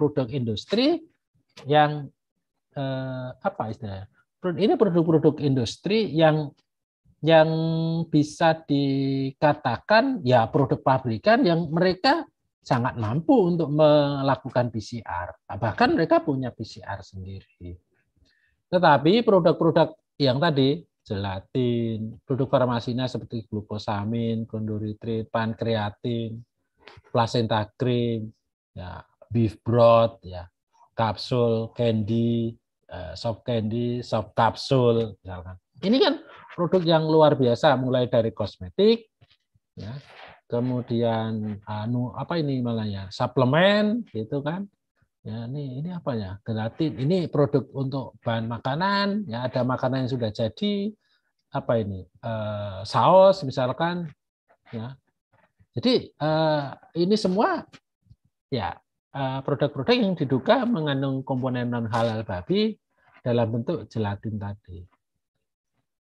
produk industri yang eh, apa istilahnya? Ini produk-produk industri yang yang bisa dikatakan ya produk pabrikan yang mereka sangat mampu untuk melakukan PCR. Nah, bahkan mereka punya PCR sendiri. Tetapi produk-produk yang tadi gelatin, produk farmasinya seperti glukosamin, kondoritrin, pankreatin, plasenta cream ya, beef broth ya kapsul candy eh, soft candy soft kapsul misalkan ini kan produk yang luar biasa mulai dari kosmetik ya kemudian anu apa ini malahnya suplemen gitu kan ya ini ini apa ya gelatin ini produk untuk bahan makanan ya ada makanan yang sudah jadi apa ini eh, saus misalkan ya jadi eh, ini semua ya Eh, produk-produk yang diduga mengandung komponen non halal babi dalam bentuk gelatin tadi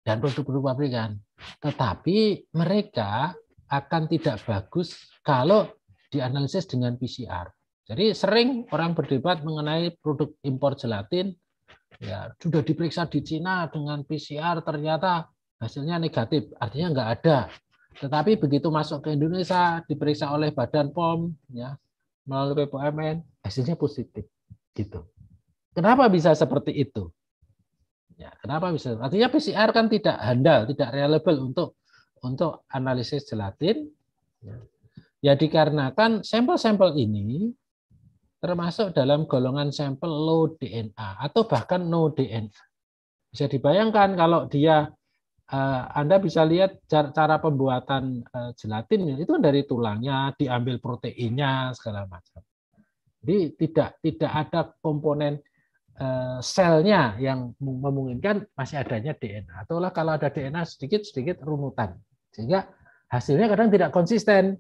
dan produk-produk pabrikan. Tetapi mereka akan tidak bagus kalau dianalisis dengan PCR. Jadi sering orang berdebat mengenai produk impor gelatin ya sudah diperiksa di Cina dengan PCR ternyata hasilnya negatif, artinya nggak ada. Tetapi begitu masuk ke Indonesia diperiksa oleh Badan POM ya melalui PPMN, hasilnya positif gitu. Kenapa bisa seperti itu? Ya, kenapa bisa? Artinya PCR kan tidak handal, tidak reliable untuk untuk analisis gelatin. Ya, ya dikarenakan sampel-sampel ini termasuk dalam golongan sampel low DNA atau bahkan no DNA. Bisa dibayangkan kalau dia Eh, Anda bisa lihat cara pembuatan eh, gelatin ya, itu dari tulangnya, diambil proteinnya segala macam. Jadi tidak tidak ada komponen eh, selnya yang memungkinkan masih adanya DNA. Ataulah kalau ada DNA sedikit-sedikit runutan. Sehingga hasilnya kadang tidak konsisten.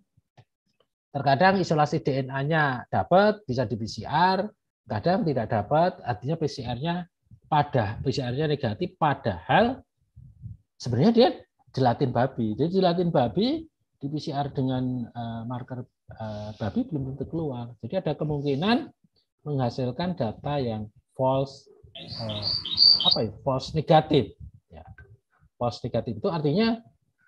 Terkadang isolasi DNA-nya dapat, bisa di PCR, kadang tidak dapat, artinya PCR-nya pada PCR-nya negatif padahal sebenarnya dia jelatin babi. Jadi jelatin babi di PCR dengan eh, marker eh, babi belum tentu keluar. Jadi ada kemungkinan menghasilkan data yang false eh, apa ya false negatif. Ya. False negatif itu artinya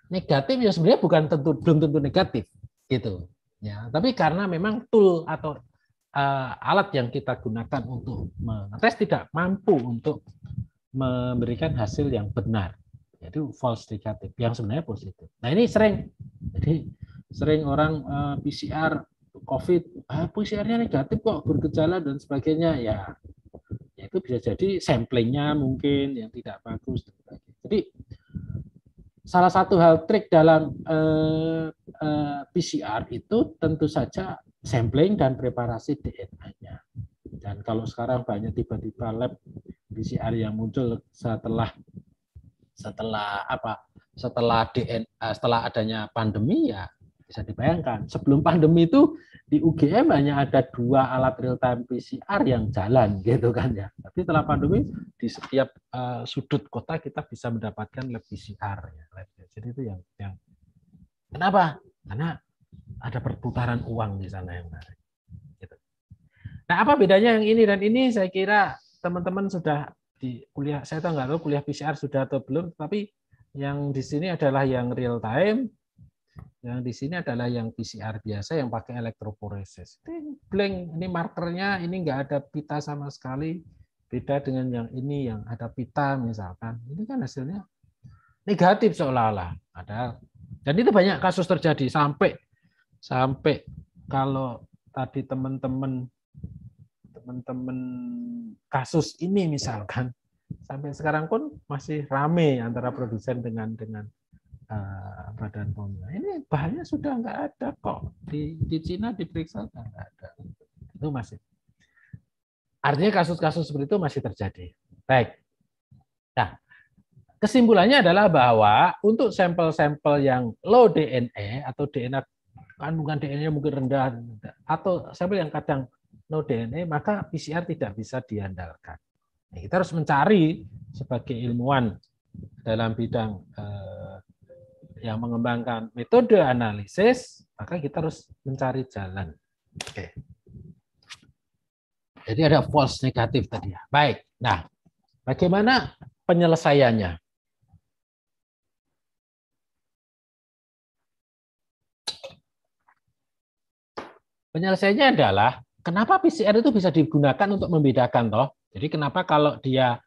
negatif ya sebenarnya bukan tentu belum tentu negatif gitu. Ya, tapi karena memang tool atau uh, alat yang kita gunakan untuk mengetes tidak mampu untuk memberikan hasil yang benar jadi false negatif yang sebenarnya positif. Nah ini sering, jadi sering orang uh, eh, PCR COVID, ah, PCR-nya negatif kok bergejala dan sebagainya ya, ya itu bisa jadi samplingnya mungkin yang tidak bagus Jadi salah satu hal trik dalam uh, eh, uh, eh, PCR itu tentu saja sampling dan preparasi DNA-nya. Dan kalau sekarang banyak tiba-tiba lab PCR yang muncul setelah setelah apa setelah DNA setelah adanya pandemi ya bisa dibayangkan sebelum pandemi itu di UGM hanya ada dua alat real time PCR yang jalan gitu kan ya tapi setelah pandemi di setiap uh, sudut kota kita bisa mendapatkan lab PCR ya, ya jadi itu yang yang kenapa karena ada perputaran uang di sana yang menarik gitu. nah apa bedanya yang ini dan ini saya kira teman-teman sudah di kuliah saya tahu nggak tahu kuliah PCR sudah atau belum, tapi yang di sini adalah yang real time, yang di sini adalah yang PCR biasa yang pakai elektroporesis. Ini ini markernya ini nggak ada pita sama sekali. Beda dengan yang ini yang ada pita misalkan. Ini kan hasilnya negatif seolah-olah. ada dan itu banyak kasus terjadi sampai sampai kalau tadi teman-teman teman-teman kasus ini misalkan sampai sekarang pun masih rame antara produsen dengan dengan uh, badan pom. Nah, ini bahannya sudah nggak ada kok di di Cina diperiksa nggak ada. Itu masih. Artinya kasus-kasus seperti itu masih terjadi. Baik. Nah, kesimpulannya adalah bahwa untuk sampel-sampel yang low DNA atau DNA kandungan DNA mungkin rendah atau sampel yang kadang no DNA, maka PCR tidak bisa diandalkan. Nah, kita harus mencari sebagai ilmuwan dalam bidang eh, yang mengembangkan metode analisis, maka kita harus mencari jalan. Oke. Jadi ada false negatif tadi ya. Baik. Nah, bagaimana penyelesaiannya? Penyelesaiannya adalah kenapa PCR itu bisa digunakan untuk membedakan toh? Jadi kenapa kalau dia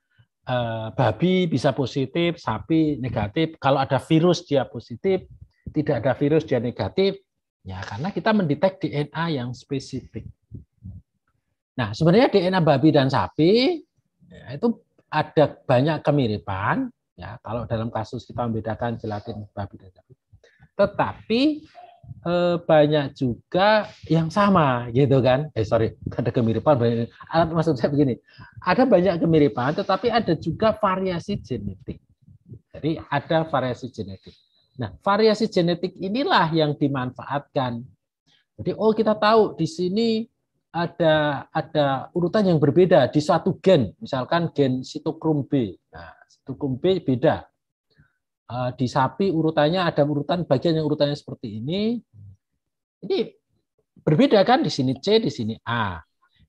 eh, babi bisa positif, sapi negatif, kalau ada virus dia positif, tidak ada virus dia negatif? Ya karena kita mendetek DNA yang spesifik. Nah sebenarnya DNA babi dan sapi ya, itu ada banyak kemiripan. Ya kalau dalam kasus kita membedakan gelatin babi dan sapi, tetapi eh, banyak juga yang sama gitu kan eh sorry ada kemiripan banyak alat maksud saya begini ada banyak kemiripan tetapi ada juga variasi genetik jadi ada variasi genetik nah variasi genetik inilah yang dimanfaatkan jadi oh kita tahu di sini ada ada urutan yang berbeda di satu gen misalkan gen sitokrom B nah sitokrom B beda Eh, di sapi urutannya ada urutan bagian yang urutannya seperti ini. Ini berbeda kan di sini C, di sini A.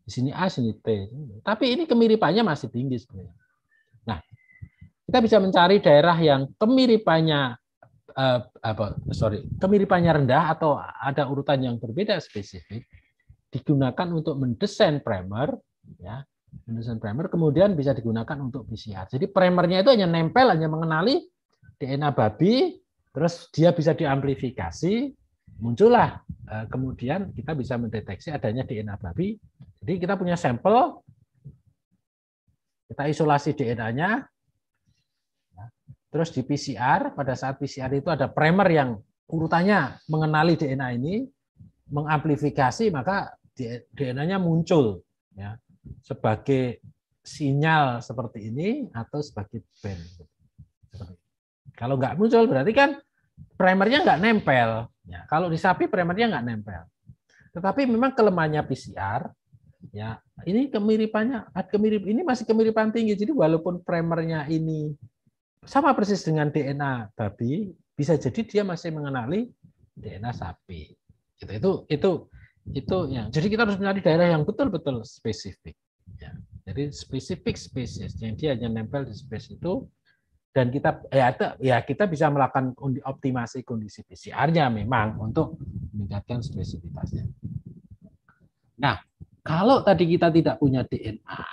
Di sini A, di sini T. Tapi ini kemiripannya masih tinggi sebenarnya. Nah, kita bisa mencari daerah yang kemiripannya uh, apa sorry kemiripannya rendah atau ada urutan yang berbeda spesifik digunakan untuk mendesain primer ya mendesain primer kemudian bisa digunakan untuk PCR jadi primernya itu hanya nempel hanya mengenali DNA babi, terus dia bisa diamplifikasi, muncullah eh, kemudian kita bisa mendeteksi adanya DNA babi. Jadi kita punya sampel, kita isolasi DNA-nya, ya. terus di PCR, pada saat PCR itu ada primer yang urutannya mengenali DNA ini, mengamplifikasi maka DNA-nya muncul ya sebagai sinyal seperti ini atau sebagai band. Kalau nggak muncul berarti kan primernya nggak nempel. Ya, kalau di sapi primernya nggak nempel. Tetapi memang kelemahannya PCR, ya ini kemiripannya, kemirip ini masih kemiripan tinggi. Jadi walaupun primernya ini sama persis dengan DNA babi, bisa jadi dia masih mengenali DNA sapi. Itu Itu itu itu ya. Jadi kita harus mencari daerah yang betul-betul spesifik. Ya. Jadi spesifik spesies yang dia hanya nempel di spesies itu dan kita ya, itu ya kita bisa melakukan optimasi kondisi PCR-nya memang untuk meningkatkan spesifitasnya. Nah, kalau tadi kita tidak punya DNA,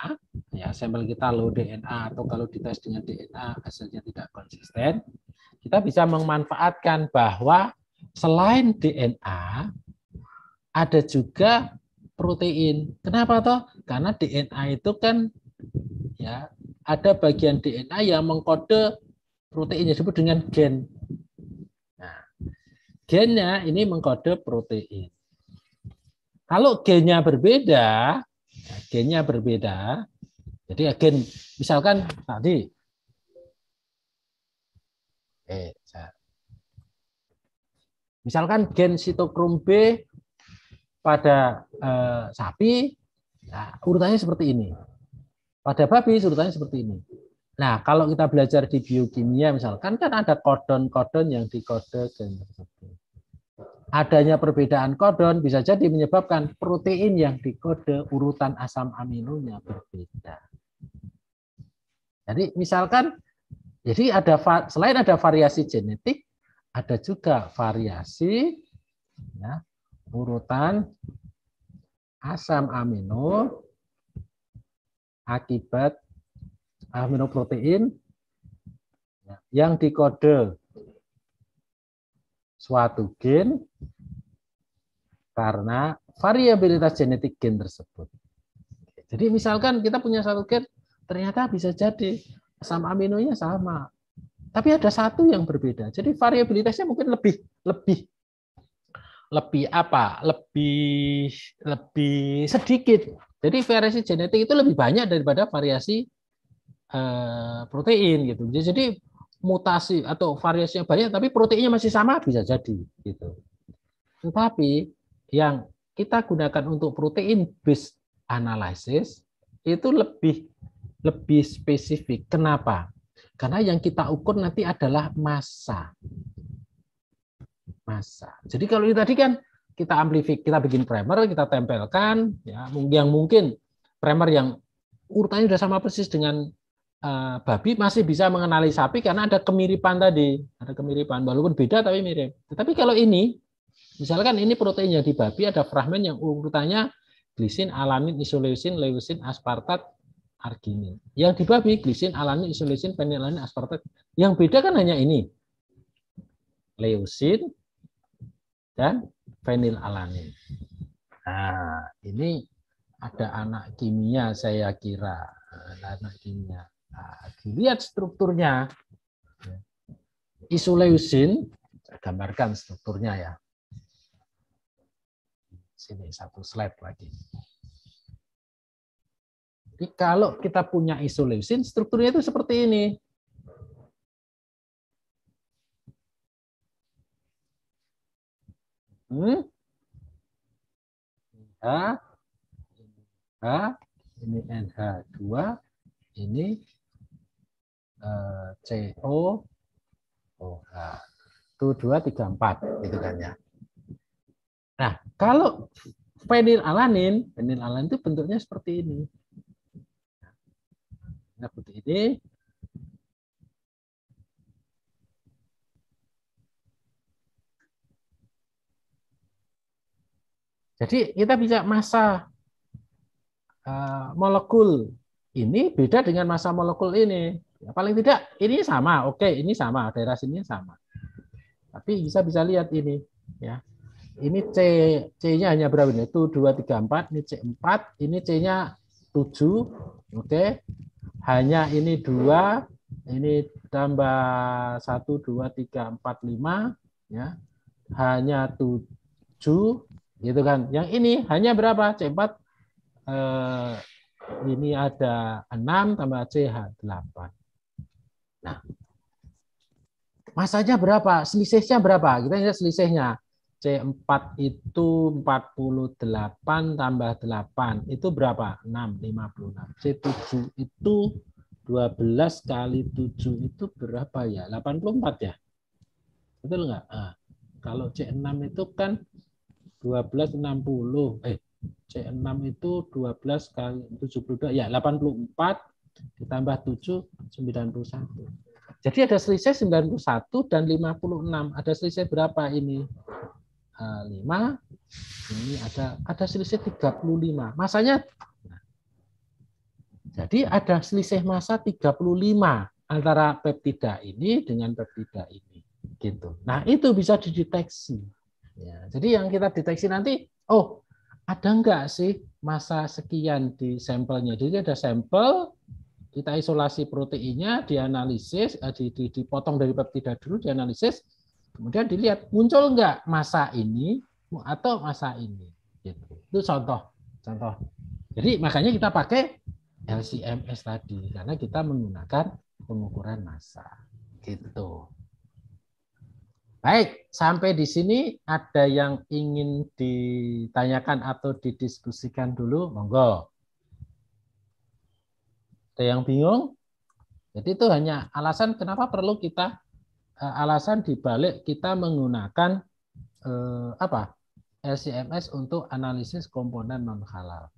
ya sampel kita low DNA atau kalau dites dengan DNA hasilnya tidak konsisten, kita bisa memanfaatkan bahwa selain DNA ada juga protein. Kenapa toh? Karena DNA itu kan ya ada bagian DNA yang mengkode protein yang disebut dengan gen. Nah, gennya ini mengkode protein. Kalau gennya berbeda, nah, gennya berbeda. Jadi gen misalkan tadi Misalkan gen sitokrom B pada eh, sapi, nah, urutannya seperti ini. Pada babi surutannya seperti ini. Nah, kalau kita belajar di biokimia misalkan kan ada kodon-kodon yang dikodekan. Adanya perbedaan kodon bisa jadi menyebabkan protein yang dikode urutan asam aminonya berbeda. Jadi misalkan jadi ada selain ada variasi genetik, ada juga variasi ya, urutan asam amino akibat amino protein yang dikode suatu gen karena variabilitas genetik gen tersebut. Jadi misalkan kita punya satu gen, ternyata bisa jadi asam aminonya sama, tapi ada satu yang berbeda. Jadi variabilitasnya mungkin lebih lebih lebih apa? Lebih lebih sedikit jadi variasi genetik itu lebih banyak daripada variasi uh, protein gitu. Jadi mutasi atau variasinya banyak tapi proteinnya masih sama bisa jadi gitu. Tetapi yang kita gunakan untuk protein based analysis itu lebih lebih spesifik. Kenapa? Karena yang kita ukur nanti adalah massa. Massa. Jadi kalau tadi kan kita amplifik, kita bikin primer, kita tempelkan ya yang mungkin primer yang urutannya sudah sama persis dengan uh, babi masih bisa mengenali sapi karena ada kemiripan tadi, ada kemiripan walaupun beda tapi mirip. Tetapi kalau ini misalkan ini proteinnya di babi ada fragmen yang urutannya glisin, alanin, isoleusin, leusin, aspartat, arginin. Yang di babi glisin, alanin, isoleusin, penilanin, aspartat. Yang beda kan hanya ini. Leusin dan fenil alanin. Nah, ini ada anak kimia saya kira. Anak kimia. Nah, dilihat strukturnya. Isoleusin, saya gambarkan strukturnya ya. Sini satu slide lagi. Jadi kalau kita punya isoleusin, strukturnya itu seperti ini. Hmm? H, H, ini NH2, ini uh, eh, CO, OH. Nah. Itu 2, 3, 4, gitu kan ya. Nah, kalau fenilalanin, fenilalanin itu bentuknya seperti ini. Nah, seperti ini, Jadi kita bisa masa uh, molekul ini beda dengan masa molekul ini. Ya, paling tidak ini sama, oke ini sama, daerah sini sama. Tapi bisa bisa lihat ini, ya. Ini C, C-nya hanya berapa Itu 2, 3, 4, ini C4, ini C-nya 7, oke. Hanya ini 2, ini tambah 1, 2, 3, 4, 5, ya. Hanya 7, Gitu kan. Yang ini hanya berapa? C4 eh, ini ada 6 tambah CH 8. Nah, masanya berapa? Selisihnya berapa? Kita lihat selisihnya. C4 itu 48 tambah 8 itu berapa? 6, 56. C7 itu 12 kali 7 itu berapa ya? 84 ya? Betul nggak? Ah, kalau C6 itu kan 1260. Eh, C6 itu 12 kali 72 ya 84 ditambah 7 91. Jadi ada selisih 91 dan 56. Ada selisih berapa ini? 5 eh, ini ada ada selisih 35. Masanya jadi ada selisih masa 35 antara peptida ini dengan peptida ini gitu. Nah, itu bisa dideteksi. Ya, jadi yang kita deteksi nanti, oh ada enggak sih masa sekian di sampelnya? Jadi ada sampel, kita isolasi proteinnya, dianalisis, eh, dipotong dari peptida dulu, dianalisis, kemudian dilihat muncul enggak masa ini atau masa ini. Gitu. Itu contoh, contoh. Jadi makanya kita pakai LCMS tadi karena kita menggunakan pengukuran massa. Gitu. Baik, sampai di sini ada yang ingin ditanyakan atau didiskusikan dulu, monggo. Ada yang bingung? Jadi itu hanya alasan kenapa perlu kita eh, alasan dibalik kita menggunakan eh, apa LCMS untuk analisis komponen non halal.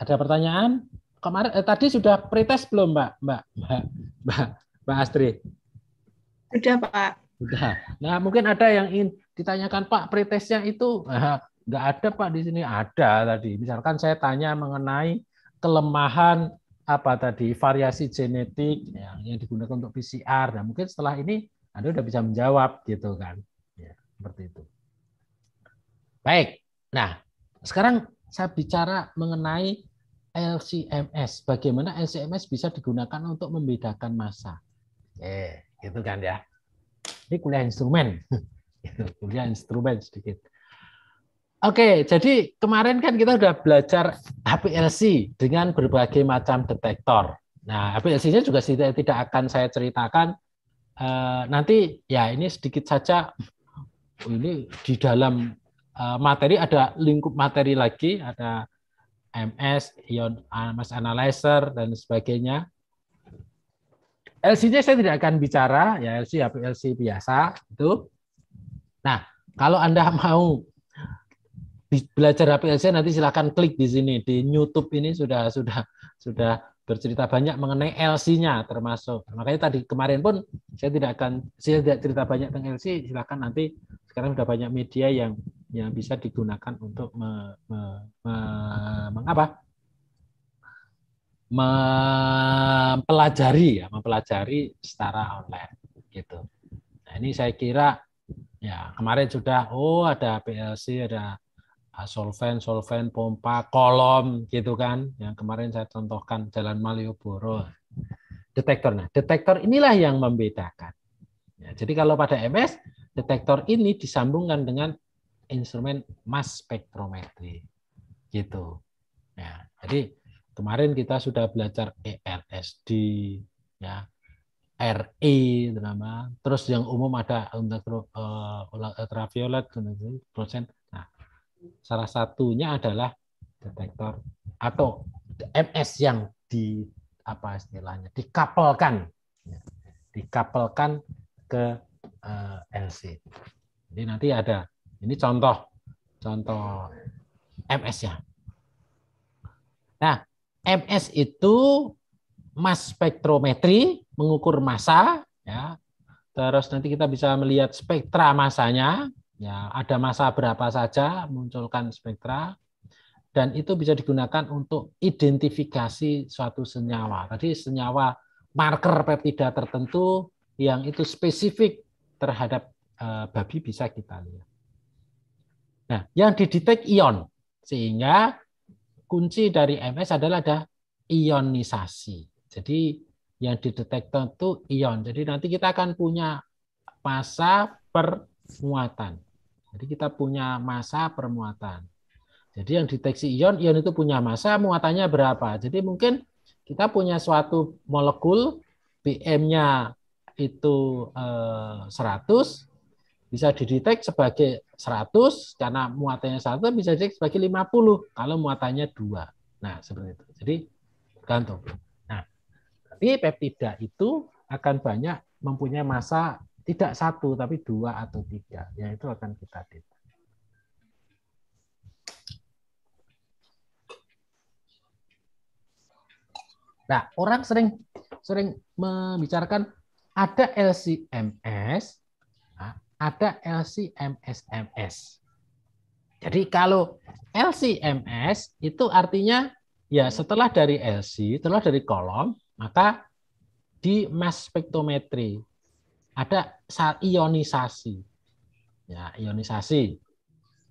Ada pertanyaan? Kemarin eh, tadi sudah pretest belum, Mbak? Mbak, Mbak, Mbak. Mbak Astri? Sudah, Pak. Sudah. Nah, mungkin ada yang ingin ditanyakan, Pak, pretestnya itu nggak ada, Pak, di sini. Ada tadi. Misalkan saya tanya mengenai kelemahan apa tadi variasi genetik yang, yang digunakan untuk PCR. Nah, mungkin setelah ini Anda sudah bisa menjawab gitu kan. Ya, seperti itu. Baik. Nah, sekarang saya bicara mengenai LCMS. Bagaimana LCMS bisa digunakan untuk membedakan massa? Eh, gitu kan ya. Ini kuliah instrumen. kuliah instrumen sedikit. Oke, jadi kemarin kan kita sudah belajar HPLC dengan berbagai macam detektor. Nah, HPLC-nya juga tidak akan saya ceritakan. Eh, nanti ya ini sedikit saja. Oh, ini di dalam eh, materi ada lingkup materi lagi, ada MS, ion eh, mass analyzer dan sebagainya. LC-nya saya tidak akan bicara, ya LC ya LC biasa itu. Nah, kalau Anda mau belajar HPLC nanti silahkan klik di sini di YouTube ini sudah sudah sudah bercerita banyak mengenai LC-nya termasuk. Makanya tadi kemarin pun saya tidak akan saya tidak cerita banyak tentang LC, silahkan nanti sekarang sudah banyak media yang yang bisa digunakan untuk me, me, me, mengapa? Me, mempelajari ya, mempelajari secara online gitu. Nah, ini saya kira ya kemarin sudah oh ada PLC, ada ah, solvent, solvent pompa, kolom gitu kan. Yang kemarin saya contohkan Jalan Malioboro. Detektor. Nah, detektor inilah yang membedakan. Ya, jadi kalau pada MS, detektor ini disambungkan dengan instrumen mass spektrometri. Gitu. Ya, jadi Kemarin kita sudah belajar ERSD, ya, RE, terutama. Terus yang umum ada eh, eh, ultraviolet, fluoresen. Nah, salah satunya adalah detektor atau MS yang di apa istilahnya dikapelkan, ya, dikapelkan ke uh, eh, LC. Jadi nanti ada ini contoh contoh MS ya. Nah, MS itu mass spektrometri mengukur massa ya. Terus nanti kita bisa melihat spektra masanya ya, ada massa berapa saja munculkan spektra dan itu bisa digunakan untuk identifikasi suatu senyawa. Tadi senyawa marker peptida tertentu yang itu spesifik terhadap uh, babi bisa kita lihat. Nah, yang didetek ion sehingga kunci dari MS adalah ada ionisasi. Jadi yang didetektor itu ion. Jadi nanti kita akan punya masa per Jadi kita punya masa per Jadi yang deteksi ion, ion itu punya masa muatannya berapa. Jadi mungkin kita punya suatu molekul BM-nya itu 100, eh, bisa didetek sebagai 100 karena muatannya satu bisa didetek sebagai 50 kalau muatannya dua. Nah, seperti itu. Jadi tergantung. Nah, tapi peptida itu akan banyak mempunyai massa tidak satu tapi dua atau tiga, ya, itu akan kita detek. Nah, orang sering sering membicarakan ada LCMS, ada LCMSMS. ms Jadi kalau LCMS itu artinya ya setelah dari LC, setelah dari kolom, maka di mass spektrometri ada ionisasi. Ya, ionisasi.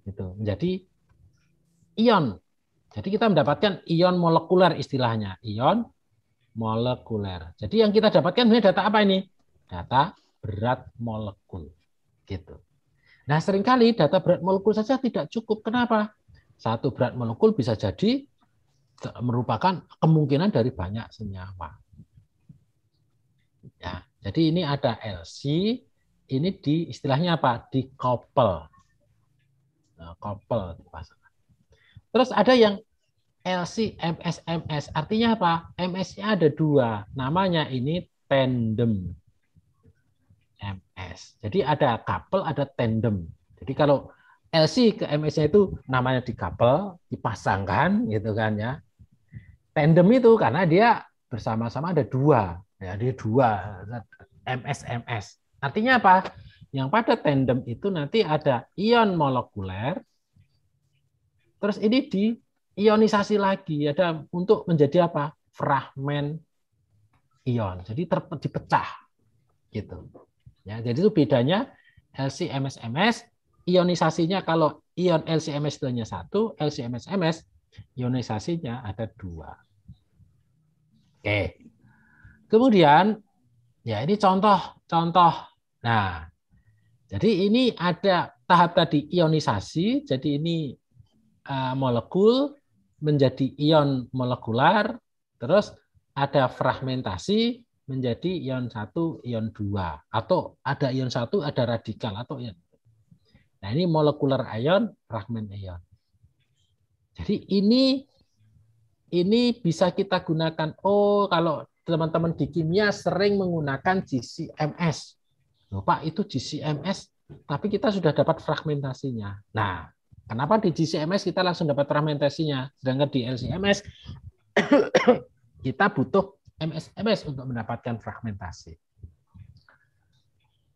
Itu menjadi ion. Jadi kita mendapatkan ion molekuler istilahnya, ion molekuler. Jadi yang kita dapatkan ini data apa ini? Data berat molekul. Gitu. Nah, seringkali data berat molekul saja tidak cukup. Kenapa? Satu berat molekul bisa jadi merupakan kemungkinan dari banyak senyawa. Ya, jadi ini ada LC, ini di istilahnya apa? Di couple. Nah, couple dipasangkan. Terus ada yang LC MS MS. Artinya apa? MS-nya ada dua. Namanya ini tandem. MS. Jadi ada couple, ada tandem. Jadi kalau LC ke ms itu namanya di couple, dipasangkan gitu kan ya. Tandem itu karena dia bersama-sama ada dua, ya dia dua MS MS. Artinya apa? Yang pada tandem itu nanti ada ion molekuler, terus ini di ionisasi lagi ada untuk menjadi apa? Fragmen ion. Jadi terpecah, gitu. Ya, jadi itu bedanya LC-MS-MS, ionisasinya kalau ion LC-MS itu hanya satu, LC-MS-MS ionisasinya ada dua. Oke. Kemudian, ya ini contoh-contoh. Nah, jadi ini ada tahap tadi ionisasi, jadi ini eh, molekul menjadi ion molekular, terus ada fragmentasi, menjadi ion 1, ion 2 atau ada ion 1, ada radikal atau ion. Nah, ini molekuler ion, fragment ion. Jadi ini ini bisa kita gunakan oh kalau teman-teman di kimia sering menggunakan GCMS. Loh, Pak, itu GCMS tapi kita sudah dapat fragmentasinya. Nah, kenapa di GCMS kita langsung dapat fragmentasinya sedangkan di LCMS kita butuh MSMS untuk mendapatkan fragmentasi.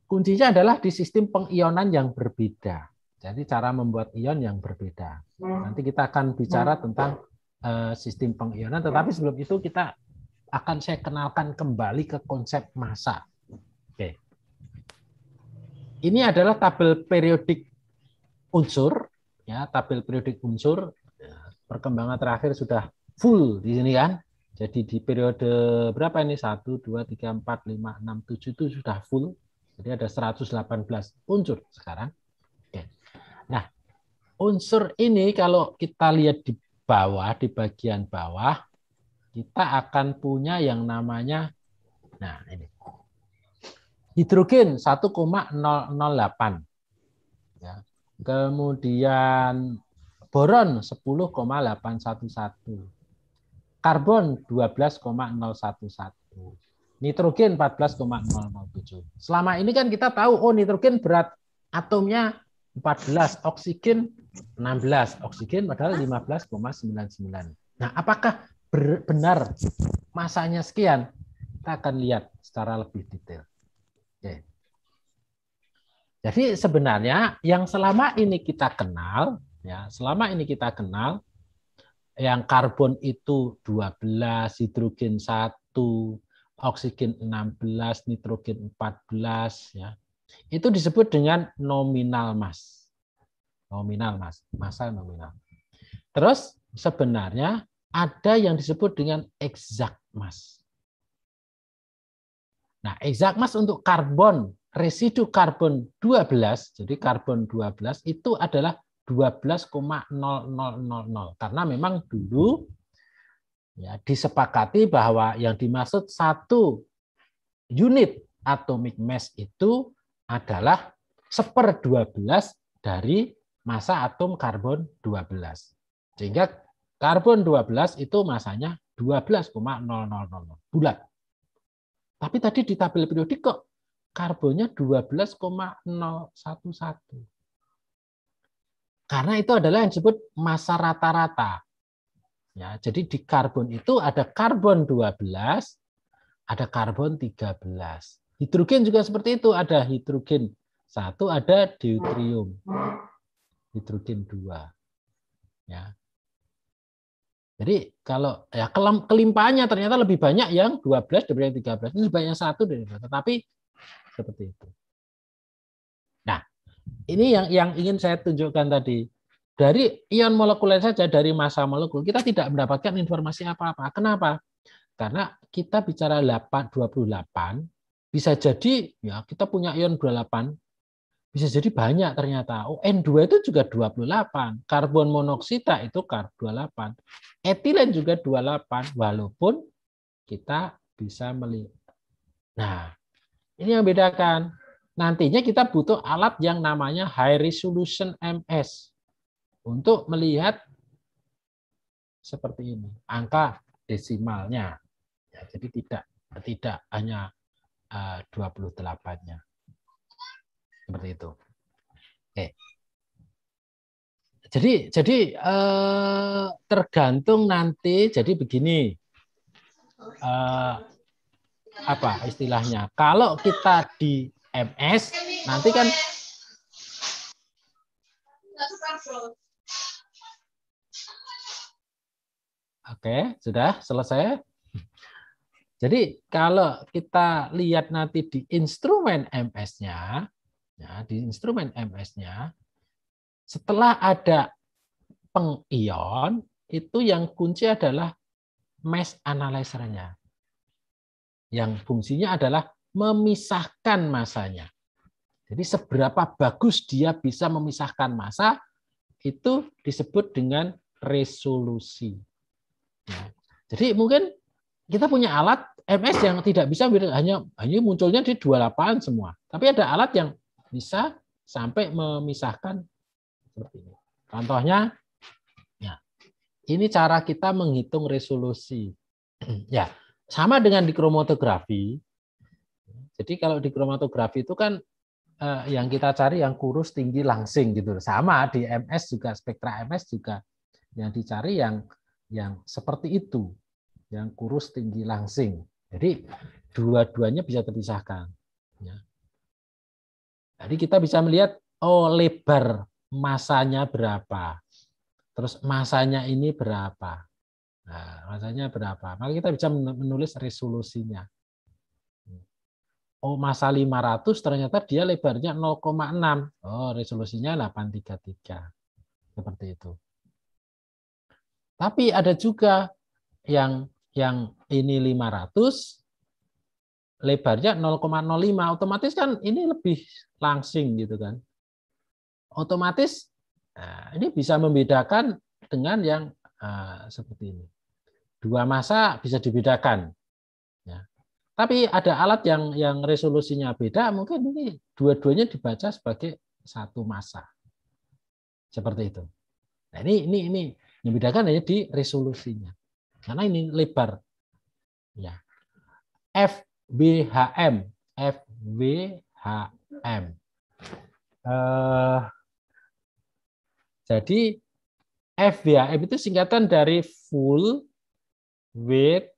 Kuncinya adalah di sistem pengionan yang berbeda. Jadi cara membuat ion yang berbeda. Nanti kita akan bicara tentang eh, sistem pengionan, tetapi sebelum itu kita akan saya kenalkan kembali ke konsep massa. Oke. Ini adalah tabel periodik unsur, ya tabel periodik unsur. Perkembangan terakhir sudah full di sini kan, jadi di periode berapa ini? 1, 2, 3, 4, 5, 6, 7 itu sudah full. Jadi ada 118 unsur sekarang. Oke. Nah, unsur ini kalau kita lihat di bawah, di bagian bawah, kita akan punya yang namanya, nah ini, hidrogen 1,008. Ya. Kemudian boron 10,811 karbon 12,011, nitrogen 14,007. Selama ini kan kita tahu oh nitrogen berat atomnya 14, oksigen 16, oksigen padahal 15,99. Nah, apakah benar masanya sekian? Kita akan lihat secara lebih detail. Oke. Jadi sebenarnya yang selama ini kita kenal, ya selama ini kita kenal yang karbon itu 12, hidrogen 1, oksigen 16, nitrogen 14 ya. Itu disebut dengan nominal mass. Nominal mass, massa nominal. Terus sebenarnya ada yang disebut dengan exact mass. Nah, exact mass untuk karbon, residu karbon 12, jadi karbon 12 itu adalah 12,0000 karena memang dulu ya disepakati bahwa yang dimaksud satu unit atomic mass itu adalah seper 12 dari massa atom karbon 12. Sehingga karbon 12 itu masanya 12,000 bulat. Tapi tadi di tabel periodik kok karbonnya 12,011. Karena itu adalah yang disebut masa rata-rata. Ya, jadi di karbon itu ada karbon 12, ada karbon 13. Hidrogen juga seperti itu, ada hidrogen 1, ada deuterium hidrogen 2. ya jadi kalau ya kelimpahannya ternyata lebih banyak yang 12 daripada yang 13 ini sebanyak satu daripada tetapi seperti itu ini yang yang ingin saya tunjukkan tadi. Dari ion molekuler saja, dari massa molekul, kita tidak mendapatkan informasi apa-apa. Kenapa? Karena kita bicara 8, 28, bisa jadi ya kita punya ion 28, bisa jadi banyak ternyata. Oh, N2 itu juga 28, karbon monoksida itu kar 28, etilen juga 28, walaupun kita bisa melihat. Nah, ini yang bedakan nantinya kita butuh alat yang namanya high resolution MS untuk melihat seperti ini angka desimalnya. Ya, jadi tidak tidak hanya eh, uh, 28-nya. Seperti itu. Oke. Jadi jadi uh, tergantung nanti jadi begini. uh, apa istilahnya? Kalau kita di MS nanti kan Oke, sudah selesai. Jadi kalau kita lihat nanti di instrumen MS-nya, ya, di instrumen MS-nya, setelah ada pengion, itu yang kunci adalah mass analyzer-nya. Yang fungsinya adalah memisahkan masanya. Jadi seberapa bagus dia bisa memisahkan masa itu disebut dengan resolusi. Ya. jadi mungkin kita punya alat MS yang tidak bisa hanya hanya munculnya di 28 semua. Tapi ada alat yang bisa sampai memisahkan seperti ini. Contohnya ya. Ini cara kita menghitung resolusi. Ya, sama dengan di kromatografi, jadi kalau di kromatografi itu kan eh, yang kita cari yang kurus tinggi langsing gitu. Sama di MS juga spektra MS juga yang dicari yang yang seperti itu, yang kurus tinggi langsing. Jadi dua-duanya bisa terpisahkan. Ya. Jadi kita bisa melihat oh lebar masanya berapa, terus masanya ini berapa, nah, masanya berapa. Maka kita bisa menulis resolusinya oh masa 500 ternyata dia lebarnya 0,6. Oh, resolusinya 833. Seperti itu. Tapi ada juga yang yang ini 500 lebarnya 0,05 otomatis kan ini lebih langsing gitu kan. Otomatis nah, ini bisa membedakan dengan yang uh, seperti ini. Dua masa bisa dibedakan tapi ada alat yang yang resolusinya beda, mungkin ini dua-duanya dibaca sebagai satu masa. Seperti itu. Nah, ini ini ini yang bedakan hanya di resolusinya. Karena ini lebar. Ya. FBHM, FBHM. Uh, eh, jadi FBHM itu singkatan dari full Width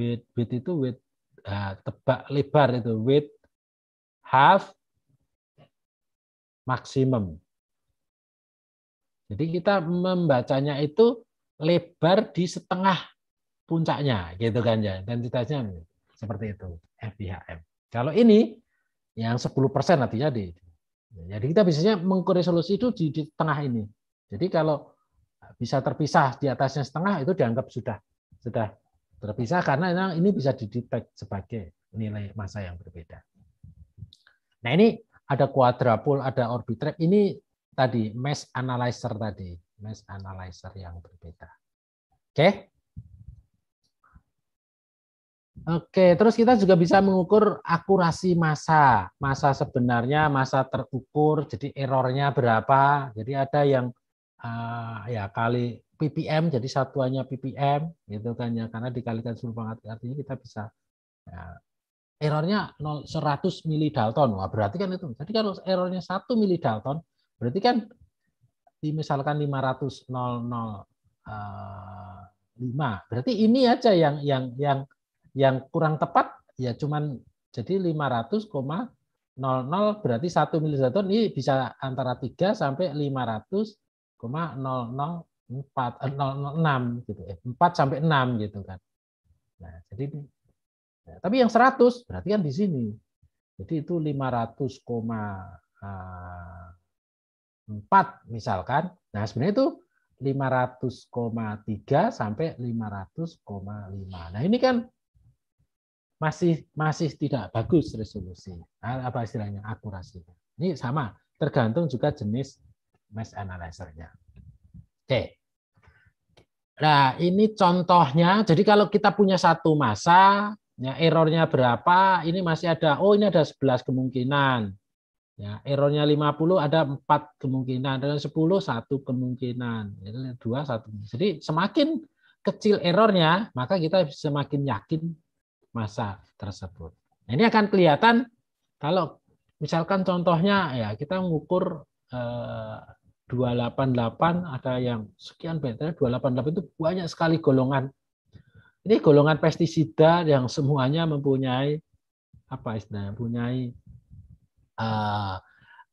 width width itu width uh, ah, tebak lebar itu width half maksimum jadi kita membacanya itu lebar di setengah puncaknya gitu kan ya identitasnya seperti itu FIHM kalau ini yang 10% nantinya di jadi kita biasanya mengkoresolusi itu di, di tengah ini. Jadi kalau bisa terpisah di atasnya setengah itu dianggap sudah sudah terpisah karena ini bisa didetek sebagai nilai massa yang berbeda. Nah ini ada kuadrapol, ada orbitrap. Ini tadi mass analyzer tadi, mass analyzer yang berbeda. Oke. Okay? Oke, terus kita juga bisa mengukur akurasi massa. Massa sebenarnya, massa terukur, jadi errornya berapa. Jadi ada yang uh, ya kali ppm jadi satuannya ppm gitu kan ya karena dikalikan suhu pangkat artinya kita bisa ya, errornya 0, 100 mili dalton wah berarti kan itu jadi kalau errornya 1 mili dalton berarti kan di misalkan 500 0, 0 uh, 5 berarti ini aja yang yang yang yang kurang tepat ya cuman jadi 500,00 berarti 1 mili dalton ini bisa antara 3 sampai 500,00 4 6 eh, gitu ya. 4 sampai 6 gitu kan. Nah, jadi ya, tapi yang 100 berarti kan di sini. Jadi itu 500, 4 eh, misalkan. Nah, sebenarnya itu 500,3 sampai 500,5. Nah, ini kan masih masih tidak bagus resolusi eh, apa istilahnya akurasinya. Ini sama, tergantung juga jenis mesh analyzer-nya. Oke. Okay. Nah, ini contohnya. Jadi kalau kita punya satu masa, ya errornya berapa? Ini masih ada. Oh, ini ada 11 kemungkinan. Ya, errornya 50 ada empat kemungkinan dan 10 satu kemungkinan. dua satu. Jadi semakin kecil errornya, maka kita semakin yakin masa tersebut. Nah, ini akan kelihatan kalau misalkan contohnya ya kita mengukur eh, 288, ada yang sekian benteng, 288 itu banyak sekali golongan. Ini golongan pestisida yang semuanya mempunyai apa istilahnya, mempunyai uh,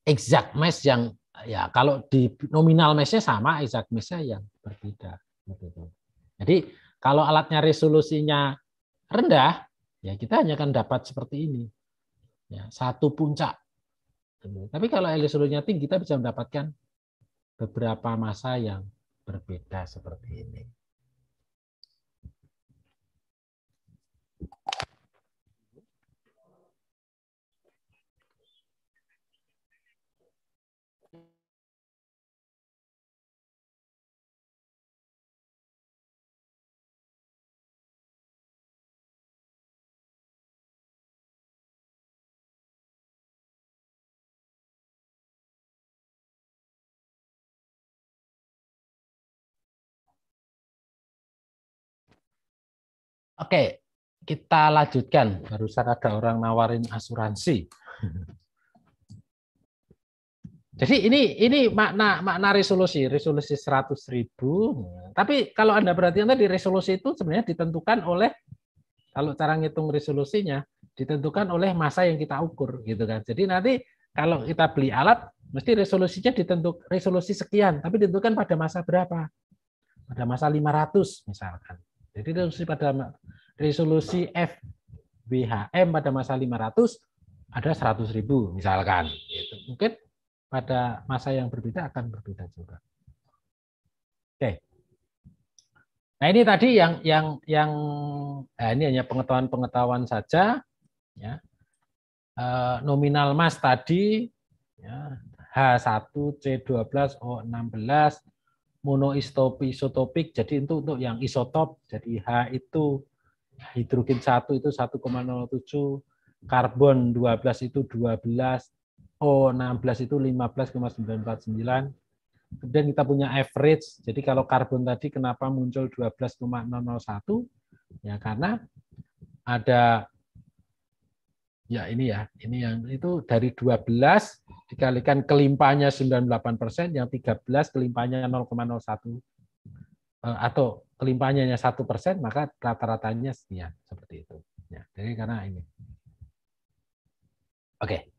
exact mass yang ya kalau di nominal mesh-nya sama, exact mesh-nya yang berbeda. Jadi kalau alatnya resolusinya rendah, ya kita hanya akan dapat seperti ini. Ya, satu puncak. Tapi kalau resolusinya tinggi, kita bisa mendapatkan beberapa masa yang berbeda seperti ini. Oke, kita lanjutkan. Barusan ada orang nawarin asuransi. Jadi ini ini makna makna resolusi, resolusi 100.000. Tapi kalau Anda perhatikan tadi resolusi itu sebenarnya ditentukan oleh kalau cara ngitung resolusinya ditentukan oleh masa yang kita ukur gitu kan. Jadi nanti kalau kita beli alat mesti resolusinya ditentukan resolusi sekian, tapi ditentukan pada masa berapa? Pada masa 500 misalkan. Jadi resolusi pada resolusi F FBHM pada masa 500 ada ribu misalkan. Gitu. Mungkin pada masa yang berbeda akan berbeda juga. Oke. Nah ini tadi yang yang yang eh, ini hanya pengetahuan-pengetahuan saja. Ya. Eh, nominal mas tadi ya, H1 C12 O16 monoistopi isotopik jadi itu untuk yang isotop jadi H itu hidrogen 1 itu 1,07 karbon 12 itu 12 O 16 itu 15,949 kemudian kita punya average jadi kalau karbon tadi kenapa muncul 12,001 ya karena ada ya ini ya, ini yang itu dari 12 dikalikan kelimpahnya 98 persen, yang 13 kelimpahnya 0,01 eh, atau kelimpahnya hanya satu persen, maka rata-ratanya ya, seperti itu. Ya, jadi karena ini. Oke.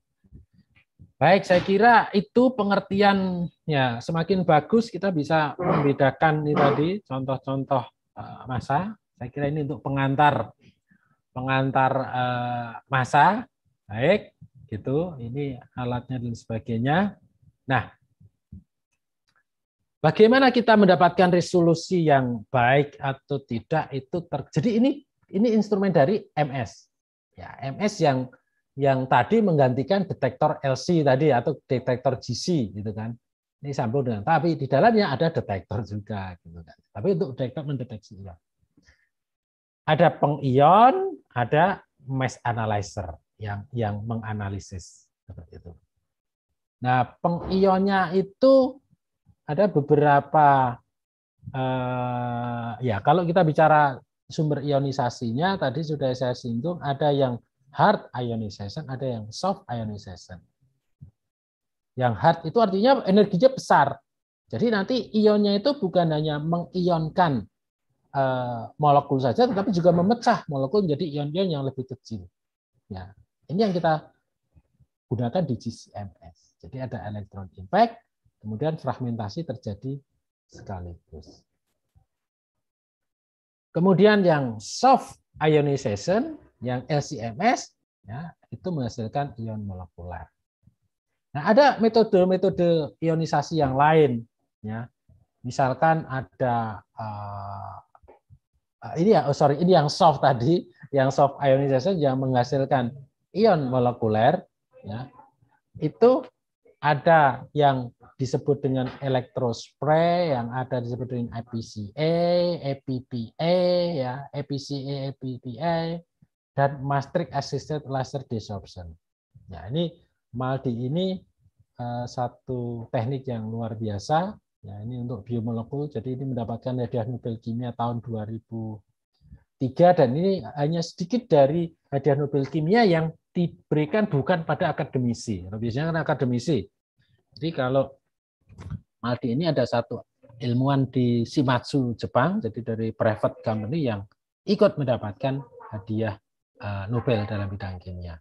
Baik, saya kira itu pengertiannya. Semakin bagus kita bisa membedakan ini tadi contoh-contoh eh, masa. Saya kira ini untuk pengantar pengantar uh, eh, masa, baik, gitu. Ini alatnya dan sebagainya. Nah, bagaimana kita mendapatkan resolusi yang baik atau tidak itu terjadi ini ini instrumen dari MS. Ya, MS yang yang tadi menggantikan detektor LC tadi atau detektor GC gitu kan. Ini sambung dengan tapi di dalamnya ada detektor juga gitu kan. Tapi untuk detektor mendeteksi ion Ada pengion, ada mass analyzer yang yang menganalisis seperti itu. Nah, pengionnya itu ada beberapa eh, ya kalau kita bicara sumber ionisasinya tadi sudah saya singgung ada yang hard ionization, ada yang soft ionization. Yang hard itu artinya energinya besar. Jadi nanti ionnya itu bukan hanya mengionkan Eh, molekul saja, tetapi juga memecah molekul menjadi ion-ion yang lebih kecil. Ya, ini yang kita gunakan di GCMS. Jadi ada elektron impact, kemudian fragmentasi terjadi sekaligus. Kemudian yang soft ionization, yang LCMS, ya, itu menghasilkan ion molekuler. Nah, ada metode-metode ionisasi yang lain, ya. Misalkan ada uh, Ah, ini ya oh sorry ini yang soft tadi yang soft ionization yang menghasilkan ion molekuler ya itu ada yang disebut dengan elektrospray yang ada disebut dengan IPCA, e EPPA ya, EPCA, EPPA dan Maastricht assisted laser desorption. Ya, ini MALDI ini uh, satu teknik yang luar biasa Ya, ini untuk biomolekul, jadi ini mendapatkan hadiah Nobel Kimia tahun 2003, dan ini hanya sedikit dari hadiah Nobel Kimia yang diberikan bukan pada akademisi. Biasanya kan akademisi. Jadi kalau Maldi ini ada satu ilmuwan di Shimatsu, Jepang, jadi dari private company yang ikut mendapatkan hadiah eh, Nobel dalam bidang kimia.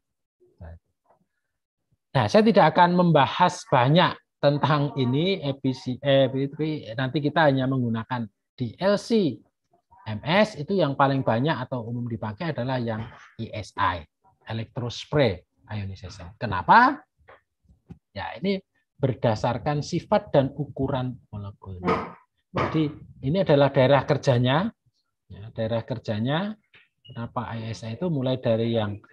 Nah, saya tidak akan membahas banyak tentang ini EPC, EP3, nanti kita hanya menggunakan DLC. MS itu yang paling banyak atau umum dipakai adalah yang ESI, elektrospray ionization. Kenapa? Ya, ini berdasarkan sifat dan ukuran molekul. Jadi ini adalah daerah kerjanya. Ya, daerah kerjanya kenapa ESI itu mulai dari yang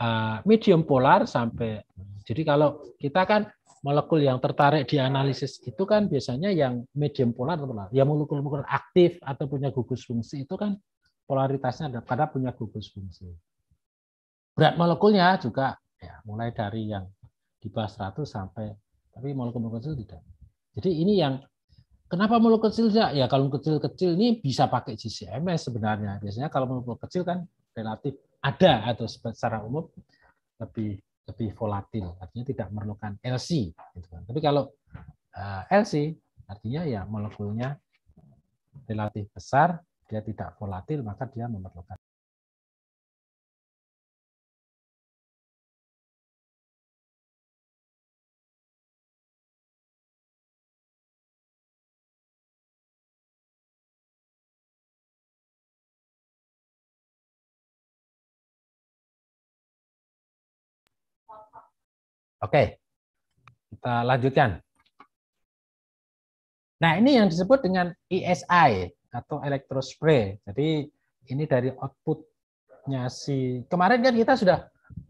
uh, medium polar sampai jadi kalau kita kan molekul yang tertarik di analisis itu kan biasanya yang medium polar atau Ya molekul-molekul aktif atau punya gugus fungsi itu kan polaritasnya ada pada punya gugus fungsi. Berat molekulnya juga ya mulai dari yang di bawah 100 sampai tapi molekul-molekul kecil tidak. Jadi ini yang kenapa molekul kecil tidak? Ya kalau kecil-kecil ini bisa pakai GCMS sebenarnya. Biasanya kalau molekul kecil kan relatif ada atau secara umum lebih lebih volatil, artinya tidak memerlukan LC. Gitu kan. Tapi kalau eh, LC artinya ya molekulnya relatif besar, dia tidak volatil, maka dia memerlukan Oke, kita lanjutkan. Nah, ini yang disebut dengan ESI atau electrospray. Jadi ini dari outputnya si kemarin kan kita sudah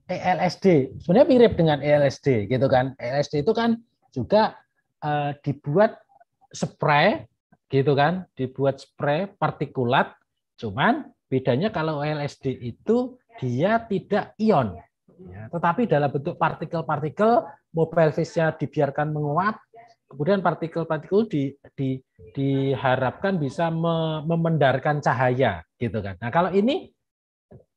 ELSD. Sebenarnya mirip dengan ELSD gitu kan. ELSD itu kan juga uh, dibuat spray gitu kan, dibuat spray partikulat. Cuman bedanya kalau ELSD itu dia tidak ion. Ya, tetapi dalam bentuk partikel-partikel, mobile phase-nya dibiarkan menguat, kemudian partikel-partikel di, di, diharapkan bisa memendarkan cahaya, gitu kan. Nah kalau ini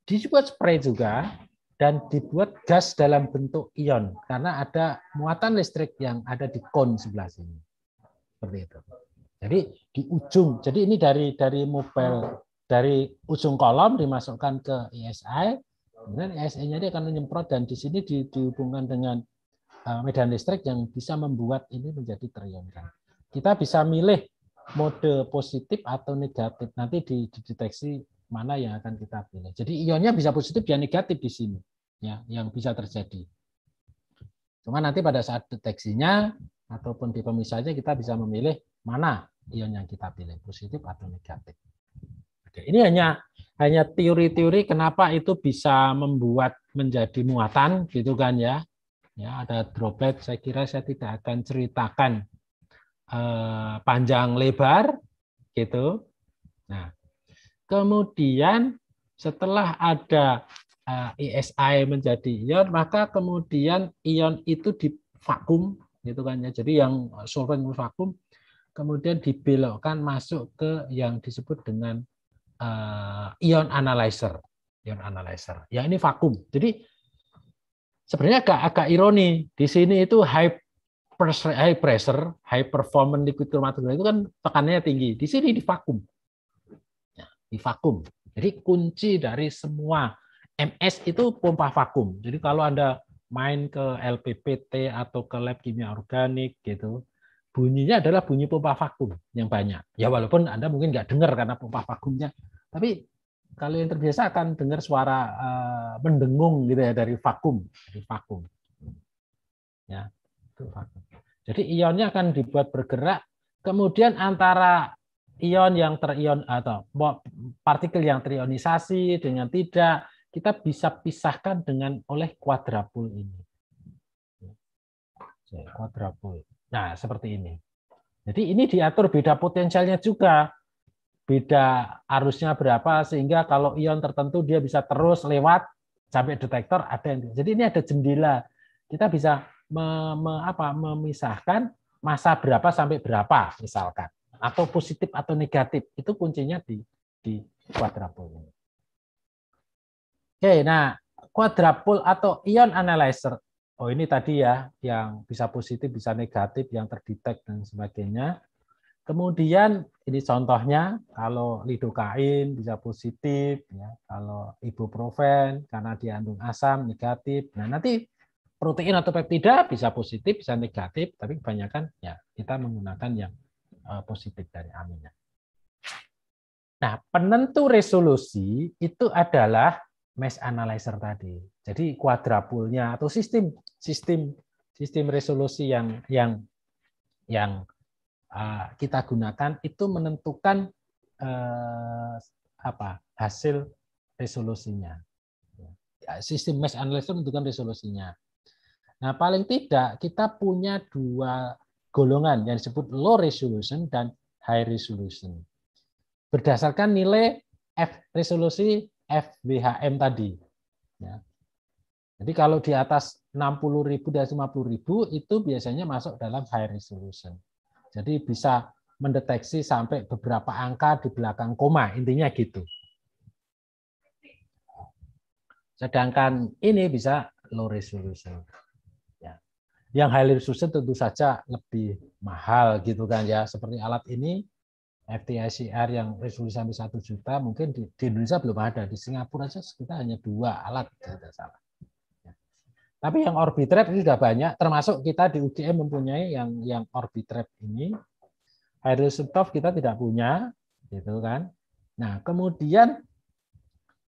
dibuat spray juga dan dibuat gas dalam bentuk ion karena ada muatan listrik yang ada di kon sebelah sini, seperti itu. Jadi di ujung, jadi ini dari dari mobile dari ujung kolom dimasukkan ke ESI, Kemudian ESE-nya ini akan menyemprot dan di sini di, dihubungkan dengan eh, medan listrik yang bisa membuat ini menjadi terionkan. Kita bisa milih mode positif atau negatif. Nanti dideteksi mana yang akan kita pilih. Jadi ionnya bisa positif dan negatif di sini ya yang bisa terjadi. Cuma nanti pada saat deteksinya ataupun di pemisahnya kita bisa memilih mana ion yang kita pilih, positif atau negatif. Oke, ini hanya hanya teori-teori kenapa itu bisa membuat menjadi muatan gitu kan ya. Ya, ada droplet saya kira saya tidak akan ceritakan eh, panjang lebar gitu. Nah, kemudian setelah ada ISI eh, e menjadi ion, maka kemudian ion itu divakum gitu kan ya. Jadi yang solvent vakum kemudian dibelokkan masuk ke yang disebut dengan uh, ion analyzer. Ion analyzer. Ya ini vakum. Jadi sebenarnya agak agak ironi. Di sini itu high pressure, high pressure, high performance liquid chromatography itu kan tekanannya tinggi. Di sini di vakum. Ya, di vakum. Jadi kunci dari semua MS itu pompa vakum. Jadi kalau Anda main ke LPPT atau ke lab kimia organik gitu, bunyinya adalah bunyi pompa vakum yang banyak. Ya walaupun Anda mungkin nggak dengar karena pompa vakumnya, tapi kalau yang terbiasa akan dengar suara uh, mendengung gitu ya dari vakum, dari vakum. Ya, itu vakum. Jadi ionnya akan dibuat bergerak, kemudian antara ion yang terion atau partikel yang terionisasi dengan tidak kita bisa pisahkan dengan oleh kuadrapul ini. Ya, kuadrapul Nah, seperti ini. Jadi ini diatur beda potensialnya juga. Beda arusnya berapa sehingga kalau ion tertentu dia bisa terus lewat sampai detektor ada yang jadi ini ada jendela. Kita bisa me, me, apa, memisahkan masa berapa sampai berapa misalkan atau positif atau negatif. Itu kuncinya di di quadrupole ini. Oke, nah quadrupole atau ion analyzer oh ini tadi ya yang bisa positif, bisa negatif, yang terdetek dan sebagainya. Kemudian ini contohnya kalau lidokain bisa positif, ya, kalau ibuprofen karena diandung asam negatif. Nah nanti protein atau peptida bisa positif, bisa negatif, tapi kebanyakan ya kita menggunakan yang eh, positif dari aminnya. Nah penentu resolusi itu adalah mesh analyzer tadi. Jadi kuadrapulnya atau sistem sistem sistem resolusi yang yang yang uh, kita gunakan itu menentukan uh, apa hasil resolusinya. Ya, sistem mesh analyzer menentukan resolusinya. Nah, paling tidak kita punya dua golongan yang disebut low resolution dan high resolution. Berdasarkan nilai F resolusi FBHM tadi. Ya. Jadi kalau di atas 60.000 dan 50.000 itu biasanya masuk dalam high resolution. Jadi bisa mendeteksi sampai beberapa angka di belakang koma, intinya gitu. Sedangkan ini bisa low resolution. Ya. Yang high resolution tentu saja lebih mahal gitu kan ya. Seperti alat ini FTICR yang resolusi sampai satu juta mungkin di, di Indonesia belum ada di Singapura saja kita hanya dua alat iya. tidak salah ya. tapi yang orbitrap itu sudah banyak termasuk kita di UGM mempunyai yang yang orbitrap ini Hydrosoft kita tidak punya gitu kan nah kemudian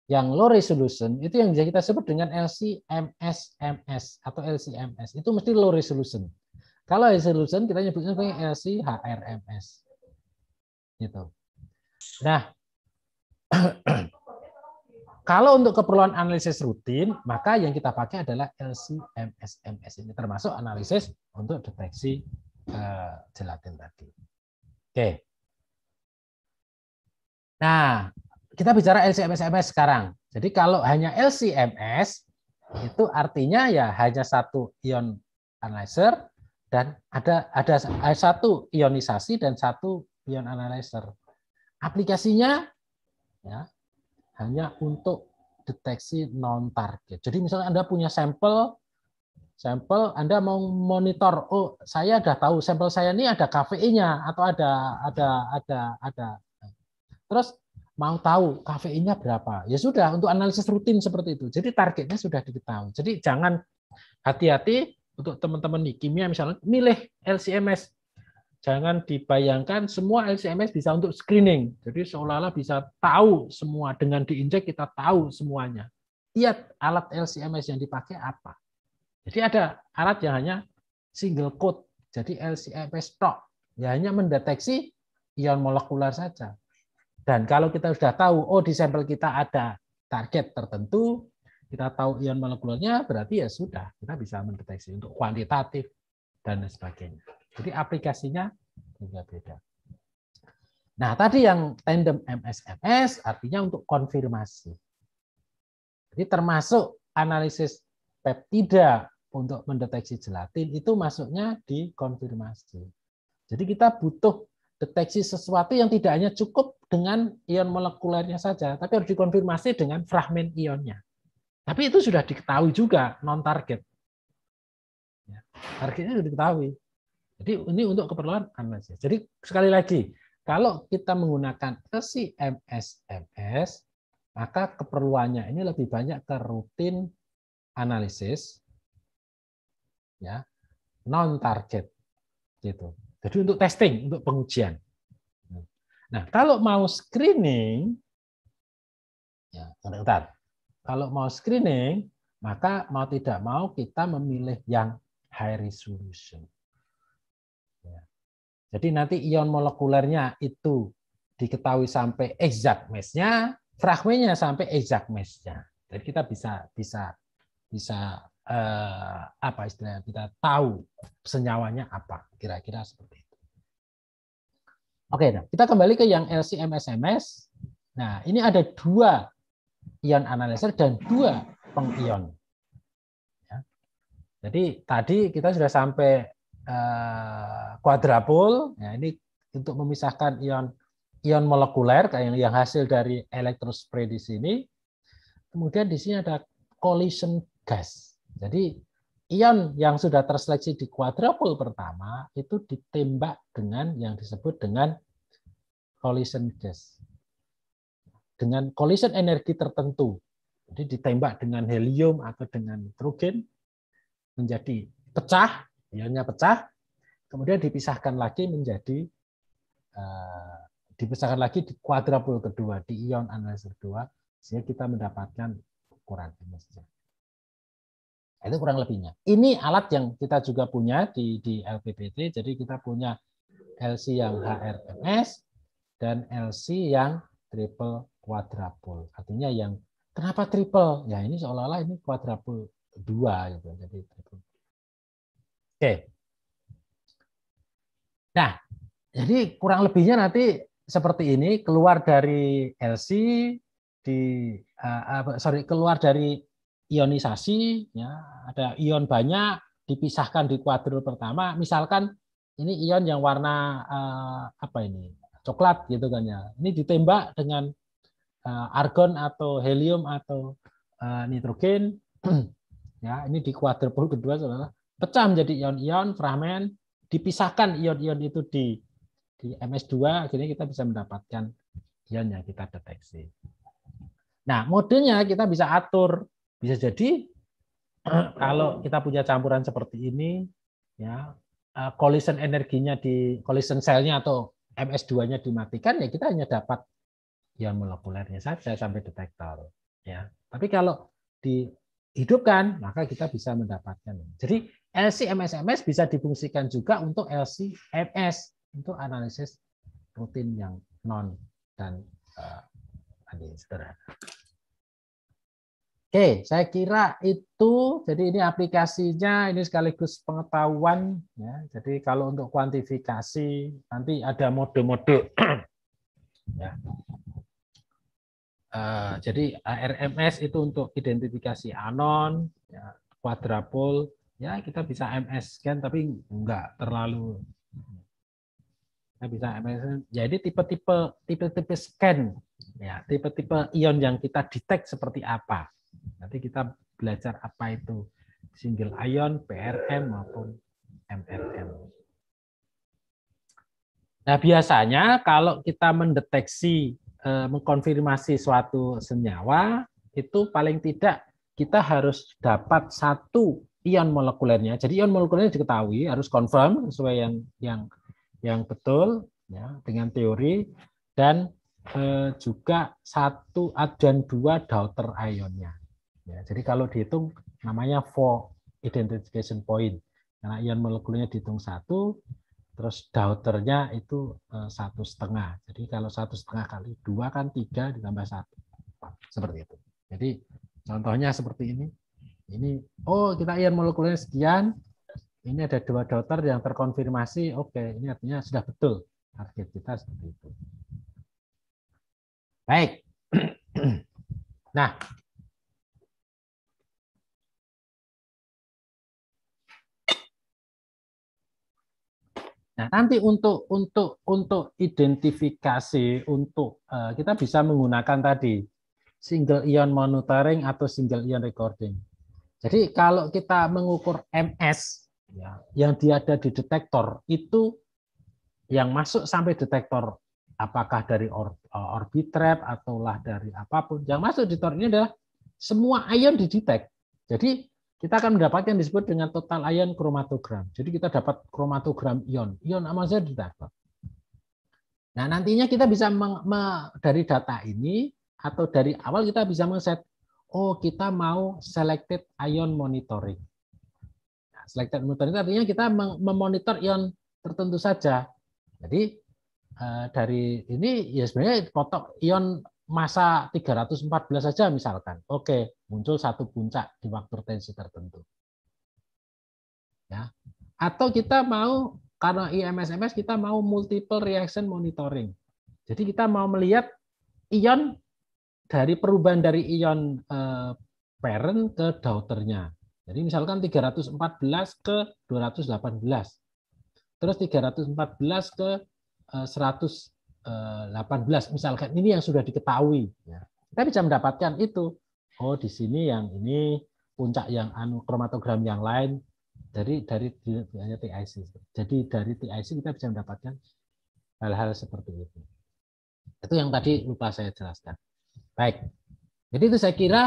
yang low resolution itu yang bisa kita sebut dengan lc ms atau LCMS itu mesti low resolution kalau resolution kita nyebutnya sebagai LCHRMS Gitu. Nah, kalau untuk keperluan analisis rutin, maka yang kita pakai adalah LCMSMS ini termasuk analisis untuk deteksi uh, gelatin tadi. Oke. Nah, kita bicara LC-MS-MS sekarang. Jadi kalau hanya LCMS itu artinya ya hanya satu ion analyzer dan ada ada satu ionisasi dan satu Ion Analyzer. Aplikasinya ya, hanya untuk deteksi non target. Jadi misalnya Anda punya sampel sampel Anda mau monitor oh saya sudah tahu sampel saya ini ada kafeinnya atau ada ada ada ada terus mau tahu kafeinnya berapa ya sudah untuk analisis rutin seperti itu jadi targetnya sudah diketahui jadi jangan hati-hati untuk teman-teman di kimia misalnya milih LCMS jangan dibayangkan semua LCMS bisa untuk screening. Jadi seolah-olah bisa tahu semua dengan diinjek kita tahu semuanya. Iya, alat LCMS yang dipakai apa? Jadi ada alat yang hanya single code. Jadi LCMS stock ya hanya mendeteksi ion molekular saja. Dan kalau kita sudah tahu oh di sampel kita ada target tertentu, kita tahu ion molekulernya berarti ya sudah, kita bisa mendeteksi untuk kuantitatif dan sebagainya. Jadi aplikasinya beda-beda. Nah, tadi yang tandem MS-MS artinya untuk konfirmasi. Jadi termasuk analisis peptida untuk mendeteksi gelatin itu masuknya di konfirmasi. Jadi kita butuh deteksi sesuatu yang tidak hanya cukup dengan ion molekulernya saja, tapi harus dikonfirmasi dengan fragmen ionnya. Tapi itu sudah diketahui juga non-target. Ya, targetnya sudah diketahui. Jadi ini untuk keperluan analisis. Jadi sekali lagi, kalau kita menggunakan SIMS MS, maka keperluannya ini lebih banyak ke rutin analisis ya, non target gitu. Jadi untuk testing, untuk pengujian. Nah, kalau mau screening ya, bentar. Kalau mau screening, maka mau tidak mau kita memilih yang high resolution. Jadi nanti ion molekulernya itu diketahui sampai exact mesh-nya, fragmennya sampai exact mesh-nya. Jadi kita bisa bisa bisa eh, apa istilahnya kita tahu senyawanya apa kira-kira seperti itu. Oke, nah, kita kembali ke yang lc LC-MS-MS. Nah, ini ada dua ion analyzer dan dua pengion. Ya. Jadi tadi kita sudah sampai eh, kuadrapol. Ya, ini untuk memisahkan ion ion molekuler yang yang hasil dari elektrospray di sini. Kemudian di sini ada collision gas. Jadi ion yang sudah terseleksi di kuadrapol pertama itu ditembak dengan yang disebut dengan collision gas. Dengan collision energi tertentu. Jadi ditembak dengan helium atau dengan nitrogen menjadi pecah, ionnya pecah kemudian dipisahkan lagi menjadi uh, dipisahkan lagi di kuadrapul kedua di ion analyzer kedua sehingga kita mendapatkan ukuran saja. Itu kurang lebihnya. Ini alat yang kita juga punya di di LPPT. Jadi kita punya LC yang HRMS dan LC yang triple quadrupole. Artinya yang kenapa triple? Ya ini seolah-olah ini quadrupole dua gitu. Jadi triple. Oke. Nah, jadi kurang lebihnya nanti seperti ini keluar dari LC di uh, sorry keluar dari ionisasi ya ada ion banyak dipisahkan di kuadril pertama misalkan ini ion yang warna uh, apa ini coklat gitu kan ya ini ditembak dengan uh, argon atau helium atau uh, nitrogen ya ini di kuadril kedua saudara pecah menjadi ion-ion fragmen dipisahkan ion-ion itu di di MS2 akhirnya kita bisa mendapatkan ion yang kita deteksi. Nah, modenya kita bisa atur. Bisa jadi kalau kita punya campuran seperti ini ya eh, collision energinya di collision selnya atau MS2-nya dimatikan ya kita hanya dapat ion ya molekulernya saja sampai detektor ya. Tapi kalau dihidupkan maka kita bisa mendapatkan. Jadi LC ms bisa difungsikan juga untuk LC MS untuk analisis rutin yang non dan uh, sederhana. Oke, saya kira itu. Jadi ini aplikasinya ini sekaligus pengetahuan. Ya. Jadi kalau untuk kuantifikasi nanti ada mode-mode. ya. Uh, jadi RMS itu untuk identifikasi anon, ya, quadrapole, ya kita bisa MS scan tapi enggak terlalu kita bisa MS jadi kan. ya, tipe-tipe tipe-tipe scan ya tipe-tipe ion yang kita detect seperti apa nanti kita belajar apa itu single ion PRM maupun MRM nah biasanya kalau kita mendeteksi eh, mengkonfirmasi suatu senyawa itu paling tidak kita harus dapat satu ion molekulernya. Jadi ion molekulernya diketahui harus confirm sesuai yang yang yang betul ya dengan teori dan eh, juga satu dan dua daughter ionnya. Ya, jadi kalau dihitung namanya four identification point karena ion molekulernya dihitung satu terus daughternya itu eh, satu setengah jadi kalau satu setengah kali dua kan tiga ditambah satu seperti itu jadi contohnya seperti ini ini, oh kita ion iya, molekulnya sekian, ini ada dua daughter yang terkonfirmasi, oke okay, ini artinya sudah betul target kita seperti itu. Baik. Nah, Nah, nanti untuk untuk untuk identifikasi untuk uh, kita bisa menggunakan tadi single ion monitoring atau single ion recording. Jadi kalau kita mengukur MS ya, yang dia di detektor itu yang masuk sampai detektor apakah dari or, eh, orbitrap ataulah dari apapun yang masuk detektor ini adalah semua ion didetek. Jadi kita akan mendapatkan disebut dengan total ion kromatogram. Jadi kita dapat kromatogram ion, ion apa saja detektor. Nah, nantinya kita bisa meng, me, dari data ini atau dari awal kita bisa mengset oh kita mau selected ion monitoring. Nah, selected monitoring artinya kita memonitor ion tertentu saja. Jadi eh, dari ini ya sebenarnya kotak ion masa 314 saja misalkan. Oke, muncul satu puncak di waktu tensi tertentu. Ya. Atau kita mau karena IMSMS kita mau multiple reaction monitoring. Jadi kita mau melihat ion dari perubahan dari ion eh, parent ke daughternya. Jadi misalkan 314 ke 218. Terus 314 ke 118 eh, eh, misalkan ini yang sudah diketahui ya. Kita bisa mendapatkan itu. Oh, di sini yang ini puncak yang anu kromatogram yang lain dari dari TIC. Jadi dari TIC kita bisa mendapatkan hal-hal seperti itu. Itu yang tadi lupa saya jelaskan. Baik. Jadi itu saya kira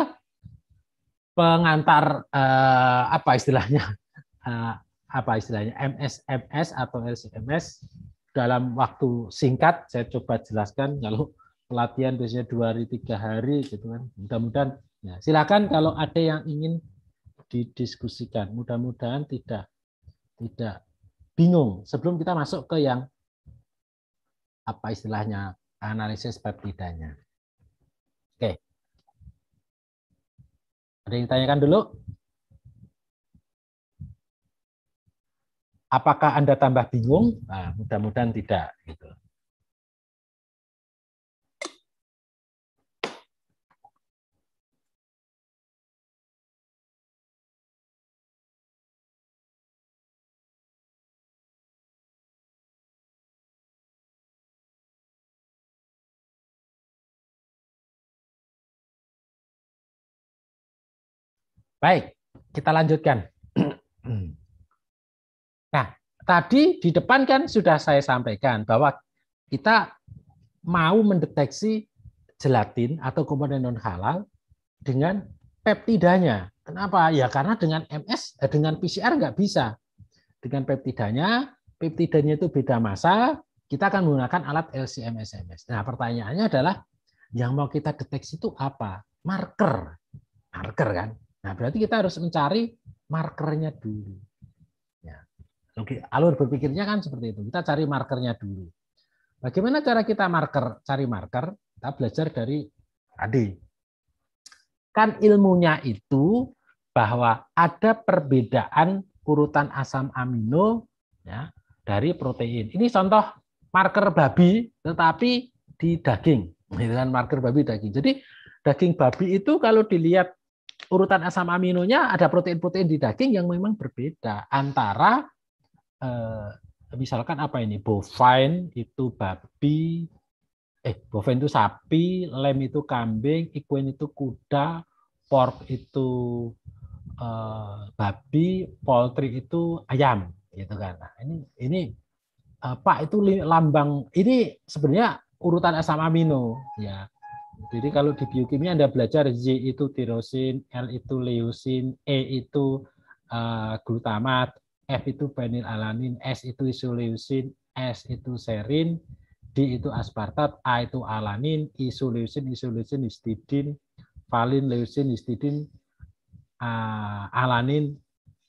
pengantar eh, apa istilahnya eh, apa istilahnya MSMS atau LCMS dalam waktu singkat saya coba jelaskan kalau pelatihan biasanya dua hari tiga hari gitu kan mudah-mudahan ya, silakan kalau ada yang ingin didiskusikan mudah-mudahan tidak tidak bingung sebelum kita masuk ke yang apa istilahnya analisis peptidanya. Ada yang ditanyakan dulu? Apakah Anda tambah bingung? Nah, mudah-mudahan tidak. Gitu. Baik, kita lanjutkan. Nah, tadi di depan kan sudah saya sampaikan bahwa kita mau mendeteksi gelatin atau komponen non halal dengan peptidanya. Kenapa? Ya karena dengan MS eh, dengan PCR nggak bisa. Dengan peptidanya, peptidanya itu beda masa, kita akan menggunakan alat lc ms ms Nah, pertanyaannya adalah yang mau kita deteksi itu apa? Marker. Marker kan? Nah, berarti kita harus mencari markernya dulu. Ya. Alur berpikirnya kan seperti itu. Kita cari markernya dulu. Bagaimana cara kita marker, cari marker? Kita belajar dari tadi. Kan ilmunya itu bahwa ada perbedaan urutan asam amino ya, dari protein. Ini contoh marker babi tetapi di daging. Ini gitu kan marker babi daging. Jadi daging babi itu kalau dilihat urutan asam aminonya ada protein-protein di daging yang memang berbeda antara eh, misalkan apa ini bovine itu babi eh bovine itu sapi, lem itu kambing, equine itu kuda, pork itu eh, babi, poultry itu ayam gitu kan. Nah, ini ini eh, Pak itu lambang ini sebenarnya urutan asam amino ya jadi kalau di biokimia Anda belajar Z itu tirosin, L itu leusin, E itu uh, glutamat, F itu penil S itu isoleusin, S itu serin, D itu aspartat, A itu alanin, isoleusin, isoleusin, histidin, valin, leusin, histidin, uh, eh, alanin,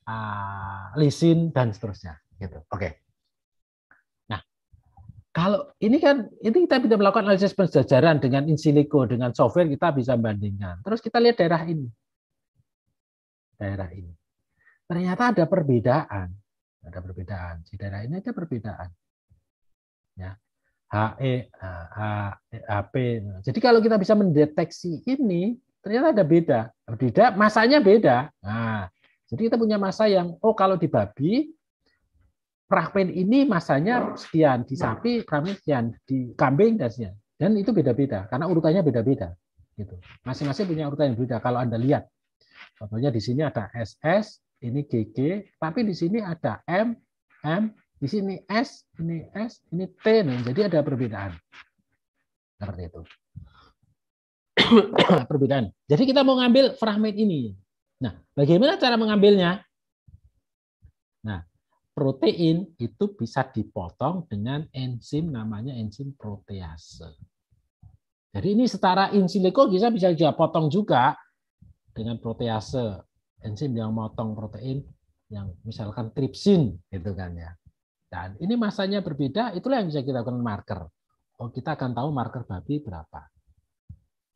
uh, eh, lisin dan seterusnya gitu. Oke. Okay. Kalau ini kan ini kita bisa melakukan analisis penjajaran dengan in silico dengan software kita bisa bandingkan. Terus kita lihat daerah ini. Daerah ini. Ternyata ada perbedaan. Ada perbedaan. Di daerah ini ada perbedaan. Ya. HE, HP. Jadi kalau kita bisa mendeteksi ini, ternyata ada beda. Beda, masanya beda. Nah, jadi kita punya masa yang, oh kalau di babi, rahmin ini masanya sekian di sapi, kambing sekian di kambing dan sekian. Dan itu beda-beda karena urutannya beda-beda gitu. Masing-masing punya urutan yang berbeda kalau Anda lihat. Contohnya di sini ada SS, ini GG, tapi di sini ada M, M, di sini S, ini S, ini T. Nih. Jadi ada perbedaan. Seperti itu. perbedaan. Jadi kita mau ngambil fragment ini. Nah, bagaimana cara mengambilnya? protein itu bisa dipotong dengan enzim namanya enzim protease. Jadi ini setara in silico bisa bisa juga potong juga dengan protease enzim yang motong protein yang misalkan tripsin gitu kan ya. Dan ini masanya berbeda, itulah yang bisa kita gunakan marker. Oh, kita akan tahu marker babi berapa.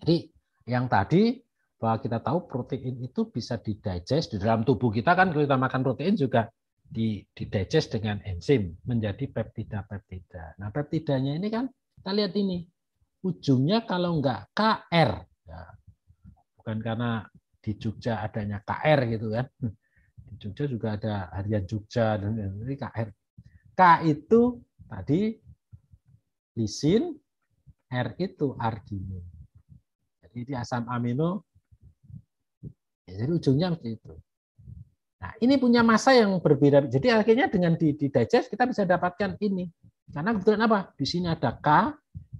Jadi yang tadi bahwa kita tahu protein itu bisa didigest di dalam tubuh kita kan kalau kita makan protein juga di didigest dengan enzim menjadi peptida-peptida. Nah, peptidanya ini kan kita lihat ini ujungnya kalau enggak KR. Ya, bukan karena di Jogja adanya KR gitu kan. Di Jogja juga ada harian Jogja dan ini KR. K itu tadi lisin, R itu arginin. Jadi ini asam amino. Ya, jadi ujungnya seperti itu. Nah, ini punya masa yang berbeda. Jadi akhirnya dengan di, di digest kita bisa dapatkan ini. Karena kebetulan apa? Di sini ada K,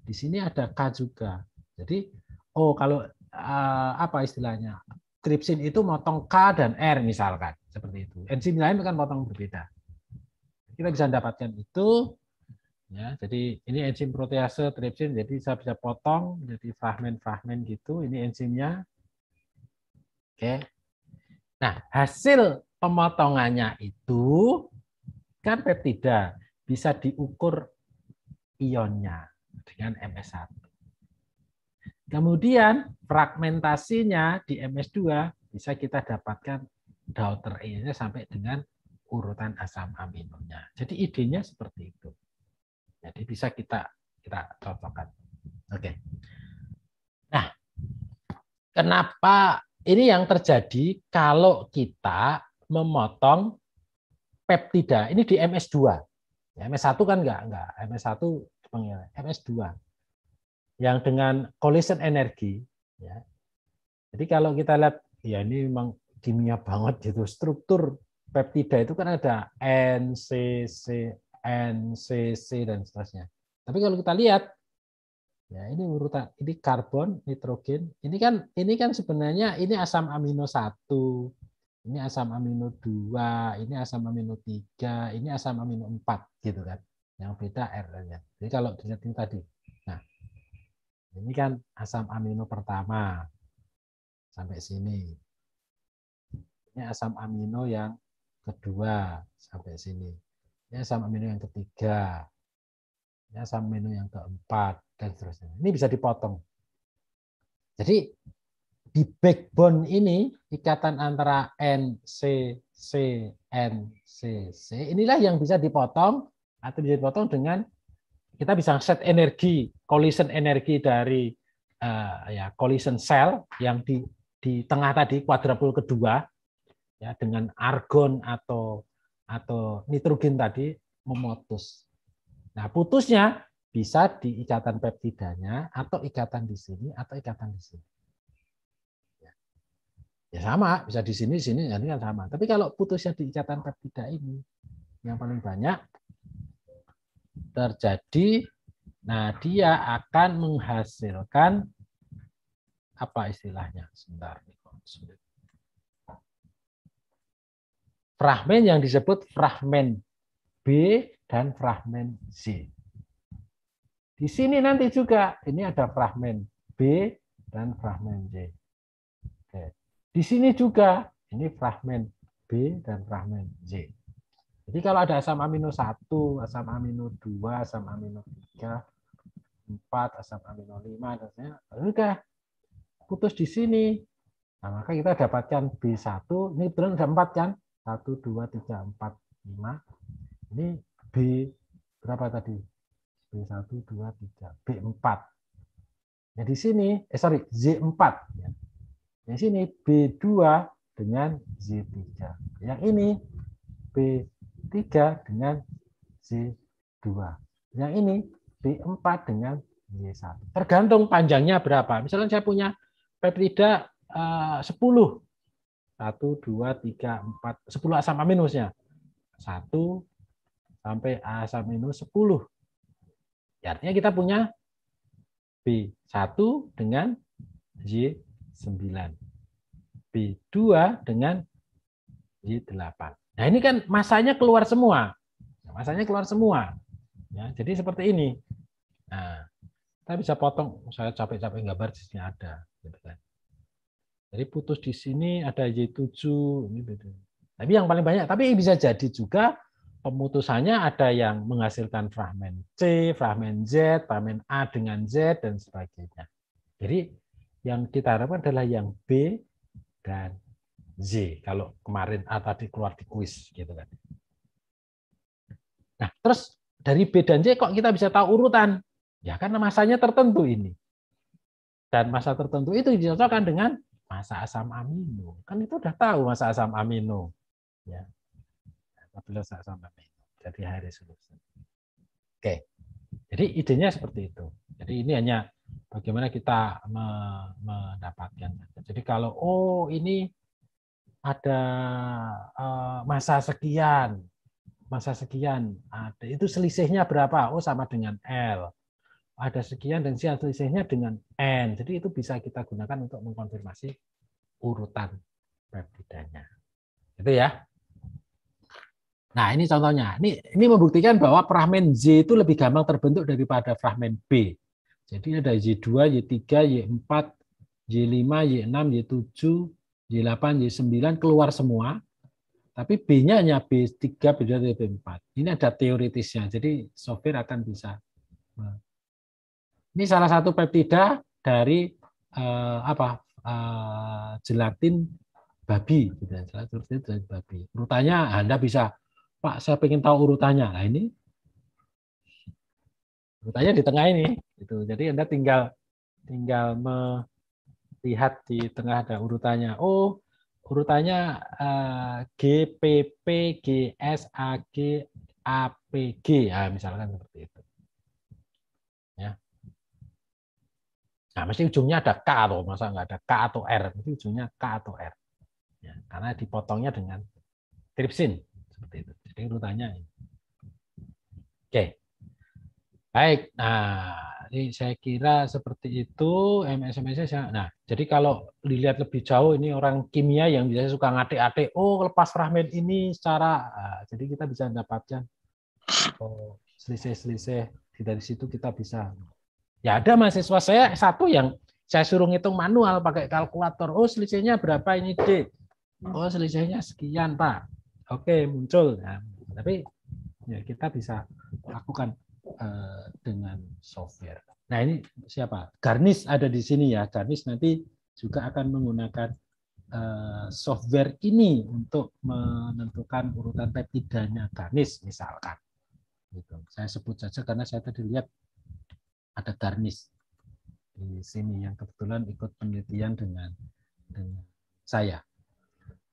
di sini ada K juga. Jadi, oh kalau uh, apa istilahnya? Tripsin itu motong K dan R misalkan. Seperti itu. Enzim lain kan potong berbeda. Kita bisa dapatkan itu. Ya, jadi ini enzim protease tripsin, jadi saya bisa potong jadi fragmen-fragmen gitu. Ini enzimnya. Oke. Nah, hasil pemotongannya itu kan peptida bisa diukur ionnya dengan MS1. Kemudian fragmentasinya di MS2 bisa kita dapatkan daughter ionnya sampai dengan urutan asam aminonya. Jadi idenya seperti itu. Jadi bisa kita kita cocokkan. Oke. Nah, kenapa ini yang terjadi kalau kita memotong peptida. Ini di MS2. Ya, MS1 kan enggak, enggak. MS1 panggilnya MS2. Yang dengan collision energi ya. Jadi kalau kita lihat ya ini memang kimia banget gitu. Struktur peptida itu kan ada NCC NCC dan seterusnya. Tapi kalau kita lihat ya ini urutan ini karbon, nitrogen. Ini kan ini kan sebenarnya ini asam amino 1, ini asam amino 2, ini asam amino 3, ini asam amino 4 gitu kan. Yang beda R-nya. Jadi kalau dilihat ini tadi. Nah, ini kan asam amino pertama sampai sini. Ini asam amino yang kedua sampai sini. Ini asam amino yang ketiga. Ini asam amino yang keempat dan seterusnya. Ini bisa dipotong. Jadi di backbone ini ikatan antara N-C-C-N-C-C inilah yang bisa dipotong atau bisa dipotong dengan kita bisa set energi collision energi dari uh, ya collision cell yang di di tengah tadi kuadrapul kedua ya dengan argon atau atau nitrogen tadi memutus. Nah, putusnya bisa di ikatan peptidanya atau ikatan di sini atau ikatan di sini. Ya sama, bisa di sini, sini, nanti kan sama. Tapi kalau putusnya di ikatan peptida ini, yang paling banyak terjadi, nah dia akan menghasilkan apa istilahnya? Sebentar, sulit. Fragmen yang disebut fragmen B dan fragmen C. Di sini nanti juga ini ada fragmen B dan fragmen C. Di sini juga ini fragmen B dan fragmen Z. Jadi kalau ada asam amino 1, asam amino 2, asam amino 3, 4, asam amino 5, dan ya sudah putus di sini. Nah, maka kita dapatkan B1, ini benar ada 4 kan? 1, 2, 3, 4, 5. Ini B berapa tadi? B1, 2, 3, B4. Nah, di sini, eh sorry, Z4. Yang sini B2 dengan Z3. Yang ini B3 dengan Z2. Yang ini B4 dengan Y1. Tergantung panjangnya berapa. Misalnya saya punya peptida eh, 10. 1, 2, 3, 4, 10 asam aminusnya. 1 sampai asam aminus 10. Ya, artinya kita punya B1 dengan Z 2 9. B2 dengan Y8. Nah ini kan masanya keluar semua. Nah, masanya keluar semua. Ya, jadi seperti ini. Nah, kita bisa potong. Saya capek-capek gambar di sini ada. Gitu kan. Jadi putus di sini ada Y7. Ini gitu. Tapi yang paling banyak. Tapi bisa jadi juga pemutusannya ada yang menghasilkan fragmen C, fragmen Z, fragmen A dengan Z, dan sebagainya. Jadi yang kita harapkan adalah yang B dan Z. Kalau kemarin A tadi keluar di kuis gitu kan. Nah, terus dari B dan Z, kok kita bisa tahu urutan? Ya karena masanya tertentu ini. Dan masa tertentu itu dicocokkan dengan masa asam amino. Kan itu udah tahu masa asam amino. Ya. Masa asam amino. Jadi hari Oke. Jadi idenya seperti itu. Jadi ini hanya bagaimana kita mendapatkannya. Jadi kalau oh ini ada eh, masa sekian, masa sekian, ada itu selisihnya berapa? Oh sama dengan L. Ada sekian dan selisihnya dengan N. Jadi itu bisa kita gunakan untuk mengkonfirmasi urutan perbedaannya. Itu ya. Nah, ini contohnya. Ini ini membuktikan bahwa fragmen Z itu lebih gampang terbentuk daripada fragmen B. Jadi ada Y2, Y3, Y4, Y5, Y6, Y7, Y8, Y9 keluar semua. Tapi B-nya hanya B3, B2, B4. Ini ada teoritisnya. Jadi software akan bisa. Ini salah satu peptida dari eh, apa eh, gelatin babi. Gitu. Gelatin ya. babi. Urutannya Anda bisa, Pak saya ingin tahu urutannya. Nah ini Rutanya di tengah ini. Gitu. Jadi Anda tinggal tinggal melihat di tengah ada urutannya. Oh, urutannya uh, A P G, Nah, misalkan seperti itu. Ya. Nah, mesti ujungnya ada K atau masa nggak ada K atau R, mesti ujungnya K atau R. Ya, karena dipotongnya dengan tripsin seperti itu. Jadi urutannya ini. Oke. Baik, nah ini saya kira seperti itu MSMS saya. Nah, jadi kalau dilihat lebih jauh ini orang kimia yang biasanya suka ngate-ate oh lepas fragmen ini secara nah, jadi kita bisa dapatkan oh, selisih-selisih dari situ kita bisa. Ya ada mahasiswa saya satu yang saya suruh ngitung manual pakai kalkulator. Oh selisihnya berapa ini D? Oh selisihnya sekian Pak. Oke muncul. ya tapi ya kita bisa lakukan Eh, dengan software. Nah ini siapa? Garnis ada di sini ya. Garnis nanti juga akan menggunakan eh, software ini untuk menentukan urutan peptidanya Garnis misalkan. Itu Saya sebut saja karena saya tadi lihat ada Garnis di sini yang kebetulan ikut penelitian dengan dengan saya.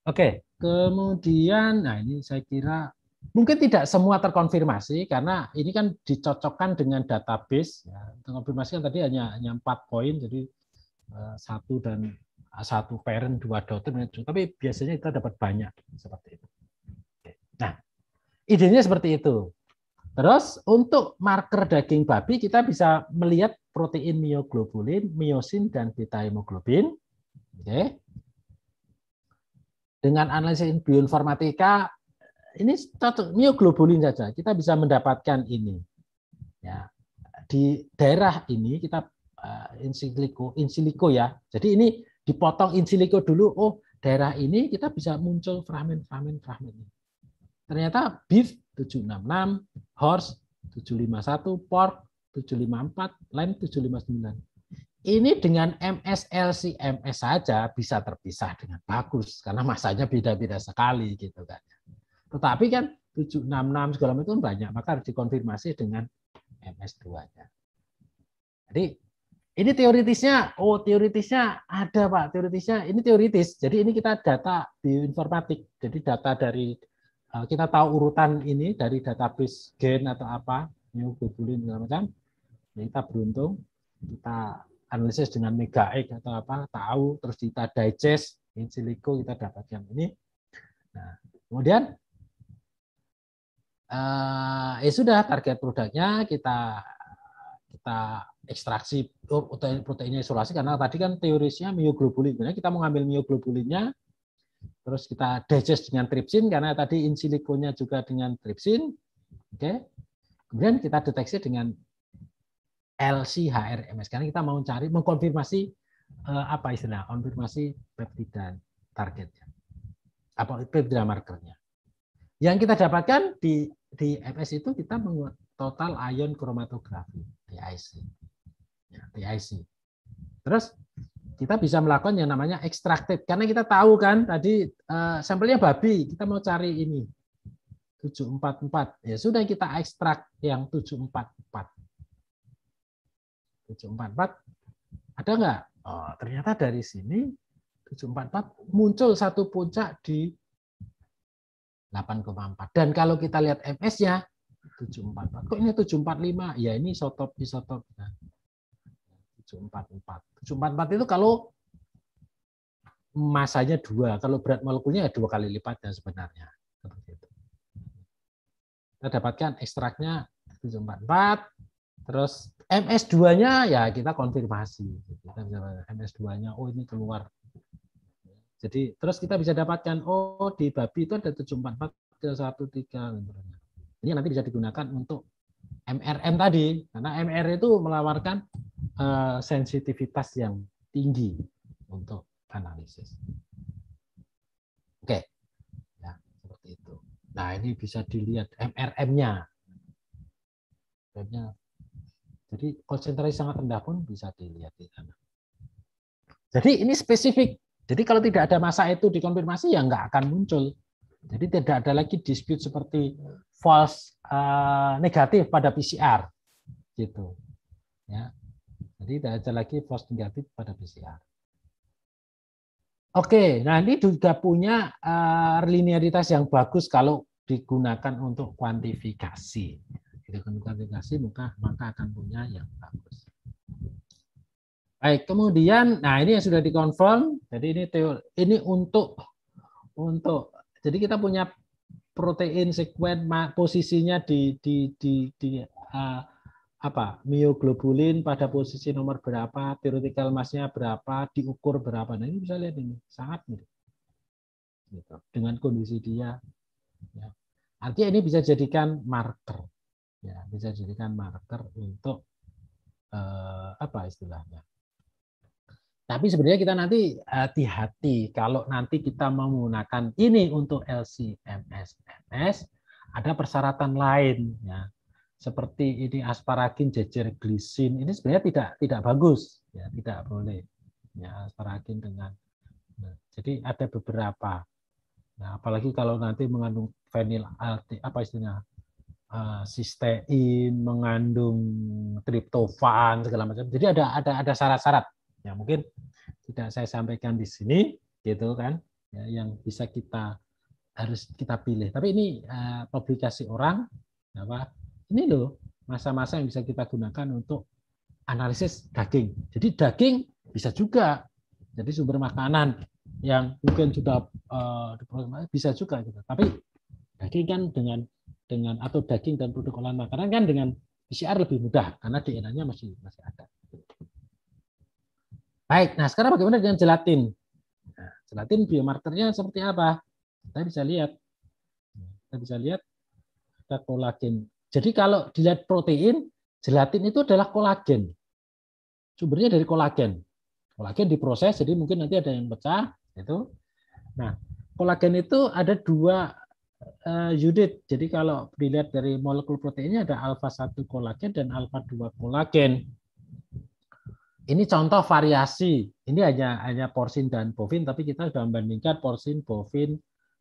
Oke, kemudian nah ini saya kira Mungkin tidak semua terkonfirmasi karena ini kan dicocokkan dengan database. Ya. Terkonfirmasi kan tadi hanya hanya empat poin, jadi eh, satu dan eh, satu parent dua daughter. Tapi biasanya kita dapat banyak seperti itu. Nah, idenya seperti itu. Terus untuk marker daging babi kita bisa melihat protein mioglobulin, miosin, dan beta hemoglobin. Oke. Dengan analisis bioinformatika ini cocok mioglobulin saja kita bisa mendapatkan ini ya di daerah ini kita uh, eh, insiliko insiliko ya jadi ini dipotong insiliko dulu oh daerah ini kita bisa muncul fragmen fragmen fragmen ternyata beef 766 horse 751 pork 754 lamb 759 ini dengan MSLC MS saja bisa terpisah dengan bagus karena masanya beda-beda sekali gitu kan tetapi kan 766 segala macam itu kan banyak, maka harus dikonfirmasi dengan MS2-nya. Jadi ini teoritisnya, oh teoritisnya ada Pak, teoritisnya ini teoritis. Jadi ini kita data bioinformatik, jadi data dari eh, kita tahu urutan ini dari database gen atau apa, neoglobulin segala macam. Kita beruntung, kita analisis dengan mega egg atau apa, tahu, terus kita digest, in silico kita dapatkan ini. Nah, kemudian eh, ya sudah target produknya kita kita ekstraksi oh, proteinnya isolasi karena tadi kan teorisnya mioglobulin. Sebenarnya kita mau ngambil mioglobulinnya terus kita digest dengan tripsin karena tadi in insilikonya juga dengan tripsin. Oke. Okay. Kemudian kita deteksi dengan LCHRMS karena kita mau cari mengkonfirmasi eh, apa istilah konfirmasi peptida targetnya apa peptida markernya. Yang kita dapatkan di di MS itu kita menguat total ion kromatografi TIC. Ya, TIC. Terus kita bisa melakukan yang namanya extracted karena kita tahu kan tadi uh, sampelnya babi, kita mau cari ini 744. Ya sudah kita ekstrak yang 744. 744 ada enggak? Oh, ternyata dari sini 744 muncul satu puncak di 8,4. Dan kalau kita lihat MS-nya 744. Kok ini 745? Ya ini isotop isotop. 744. 744 itu kalau masanya dua, kalau berat molekulnya ya dua kali lipat dan ya sebenarnya. Seperti itu. Kita dapatkan ekstraknya 744, terus MS2-nya ya kita konfirmasi. Kita MS2-nya, oh ini keluar jadi terus kita bisa dapatkan oh di babi itu ada 744 1313. Ini nanti bisa digunakan untuk MRM tadi karena MR itu melawarkan uh, eh, sensitivitas yang tinggi untuk analisis. Oke. Ya, seperti itu. Nah, ini bisa dilihat MRM-nya. Jadi konsentrasi sangat rendah pun bisa dilihat di sana. Jadi ini spesifik jadi kalau tidak ada masa itu dikonfirmasi ya nggak akan muncul. Jadi tidak ada lagi dispute seperti false uh, negatif pada PCR gitu. Ya. Jadi tidak ada lagi false negatif pada PCR. Oke, nah ini juga punya uh, linearitas yang bagus kalau digunakan untuk kuantifikasi. Jadi gitu, kuantifikasi maka maka akan punya yang bagus. Baik, kemudian nah ini yang sudah dikonfirm. Jadi ini teori ini untuk untuk jadi kita punya protein sekuen posisinya di di di di uh, apa? mioglobulin pada posisi nomor berapa, theoretical massnya berapa, diukur berapa. Nah, ini bisa lihat ini sangat mirip. Gitu, dengan kondisi dia ya. Artinya ini bisa jadikan marker. Ya, bisa jadikan marker untuk uh, apa istilahnya? Tapi sebenarnya kita nanti eh, hati-hati kalau nanti kita menggunakan ini untuk LCMS MS ada persyaratan lain ya. Seperti ini asparagin jejer glisin ini sebenarnya tidak tidak bagus ya, tidak boleh. Ya, asparagin dengan nah, jadi ada beberapa. Nah, apalagi kalau nanti mengandung fenil apa istilahnya eh, sistein, mengandung triptofan segala macam. Jadi ada ada ada syarat-syarat Ya mungkin tidak saya sampaikan di sini gitu kan ya, yang bisa kita harus kita pilih. Tapi ini uh, publikasi orang apa? Ini loh masa-masa yang bisa kita gunakan untuk analisis daging. Jadi daging bisa juga jadi sumber makanan yang mungkin sudah uh, bisa juga gitu. Tapi daging kan dengan dengan atau daging dan produk olahan makanan kan dengan PCR lebih mudah karena DNA-nya masih masih ada. Baik, nah sekarang bagaimana dengan gelatin? Nah, gelatin biomarkernya seperti apa? Kita bisa lihat. Kita bisa lihat ada kolagen. Jadi kalau dilihat protein, gelatin itu adalah kolagen. Sumbernya dari kolagen. Kolagen diproses, jadi mungkin nanti ada yang pecah. Itu. Nah, kolagen itu ada dua uh, unit. Jadi kalau dilihat dari molekul proteinnya ada alfa 1 kolagen dan alfa 2 kolagen. Ini contoh variasi. Ini hanya hanya porsin dan bovin, tapi kita sudah membandingkan porsin, bovin,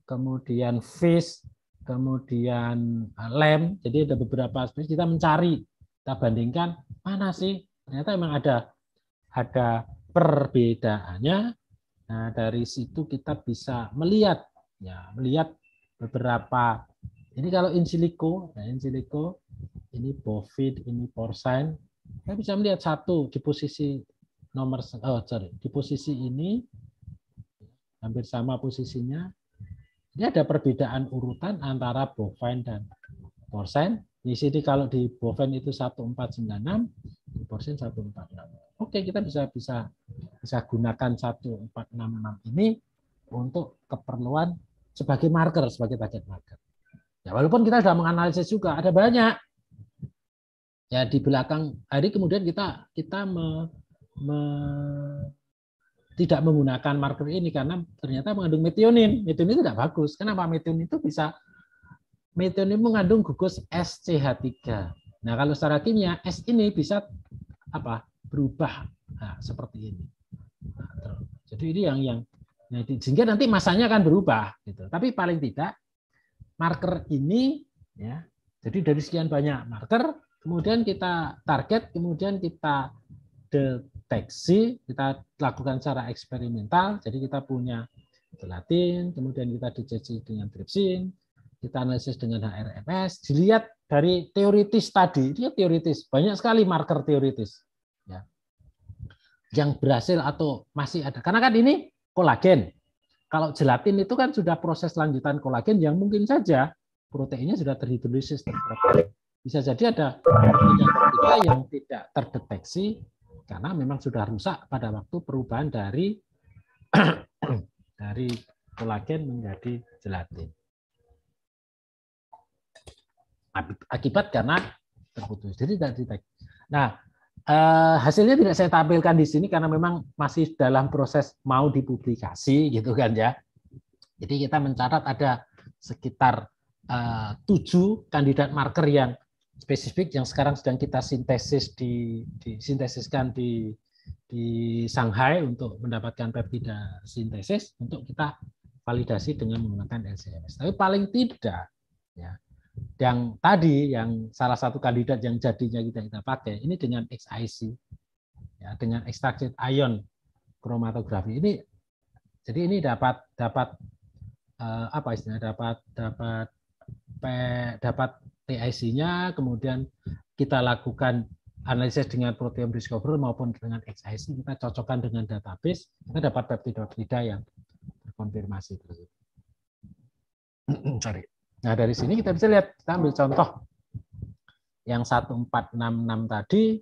kemudian fish, kemudian eh, lem. Jadi ada beberapa spesies kita mencari, kita bandingkan mana sih? Ternyata memang ada ada perbedaannya. Nah, dari situ kita bisa melihat ya, melihat beberapa ini kalau in silico, nah in silico ini bovid, ini porcine, kita bisa melihat satu di posisi nomor oh sorry di posisi ini hampir sama posisinya. Ini ada perbedaan urutan antara bovine dan porsen. Di sini kalau di bovine itu 1496, di porsen 1446. Oke, kita bisa bisa bisa gunakan 1466 ini untuk keperluan sebagai marker, sebagai target marker. Ya, walaupun kita sudah menganalisis juga, ada banyak ya di belakang hari kemudian kita kita me, me, tidak menggunakan marker ini karena ternyata mengandung metionin. Metionin tidak bagus. Kenapa metionin itu bisa metionin mengandung gugus SCH3. Nah, kalau secara kimia S ini bisa apa? berubah. Nah, seperti ini. Nah, jadi ini yang yang nah, sehingga nanti masanya akan berubah gitu. Tapi paling tidak marker ini ya. Jadi dari sekian banyak marker Kemudian kita target, kemudian kita deteksi, kita lakukan secara eksperimental. Jadi kita punya gelatin, kemudian kita dideteksi dengan tripsin, kita analisis dengan HRMS, dilihat dari teoritis tadi, dia ya teoritis, banyak sekali marker teoritis ya. yang berhasil atau masih ada. Karena kan ini kolagen. Kalau gelatin itu kan sudah proses lanjutan kolagen yang mungkin saja proteinnya sudah terhidrolisis. Terhidrolis bisa jadi ada juga yang tidak terdeteksi karena memang sudah rusak pada waktu perubahan dari dari kolagen menjadi gelatin. Akibat karena terputus. Jadi tidak dideteksi. Nah, eh, hasilnya tidak saya tampilkan di sini karena memang masih dalam proses mau dipublikasi gitu kan ya. Jadi kita mencatat ada sekitar eh, tujuh kandidat marker yang spesifik yang sekarang sedang kita sintesis di, sintesiskan di di Shanghai untuk mendapatkan peptida sintesis untuk kita validasi dengan menggunakan LCMS. Tapi paling tidak ya yang tadi yang salah satu kandidat yang jadinya kita kita pakai ini dengan XIC ya dengan extracted ion kromatografi ini jadi ini dapat dapat uh, apa istilahnya dapat dapat pe, dapat TIC-nya, kemudian kita lakukan analisis dengan protein discover maupun dengan XIC, kita cocokkan dengan database, kita dapat peptidopeptida yang terkonfirmasi Sorry. Nah, dari sini kita bisa lihat, kita ambil contoh yang 1466 tadi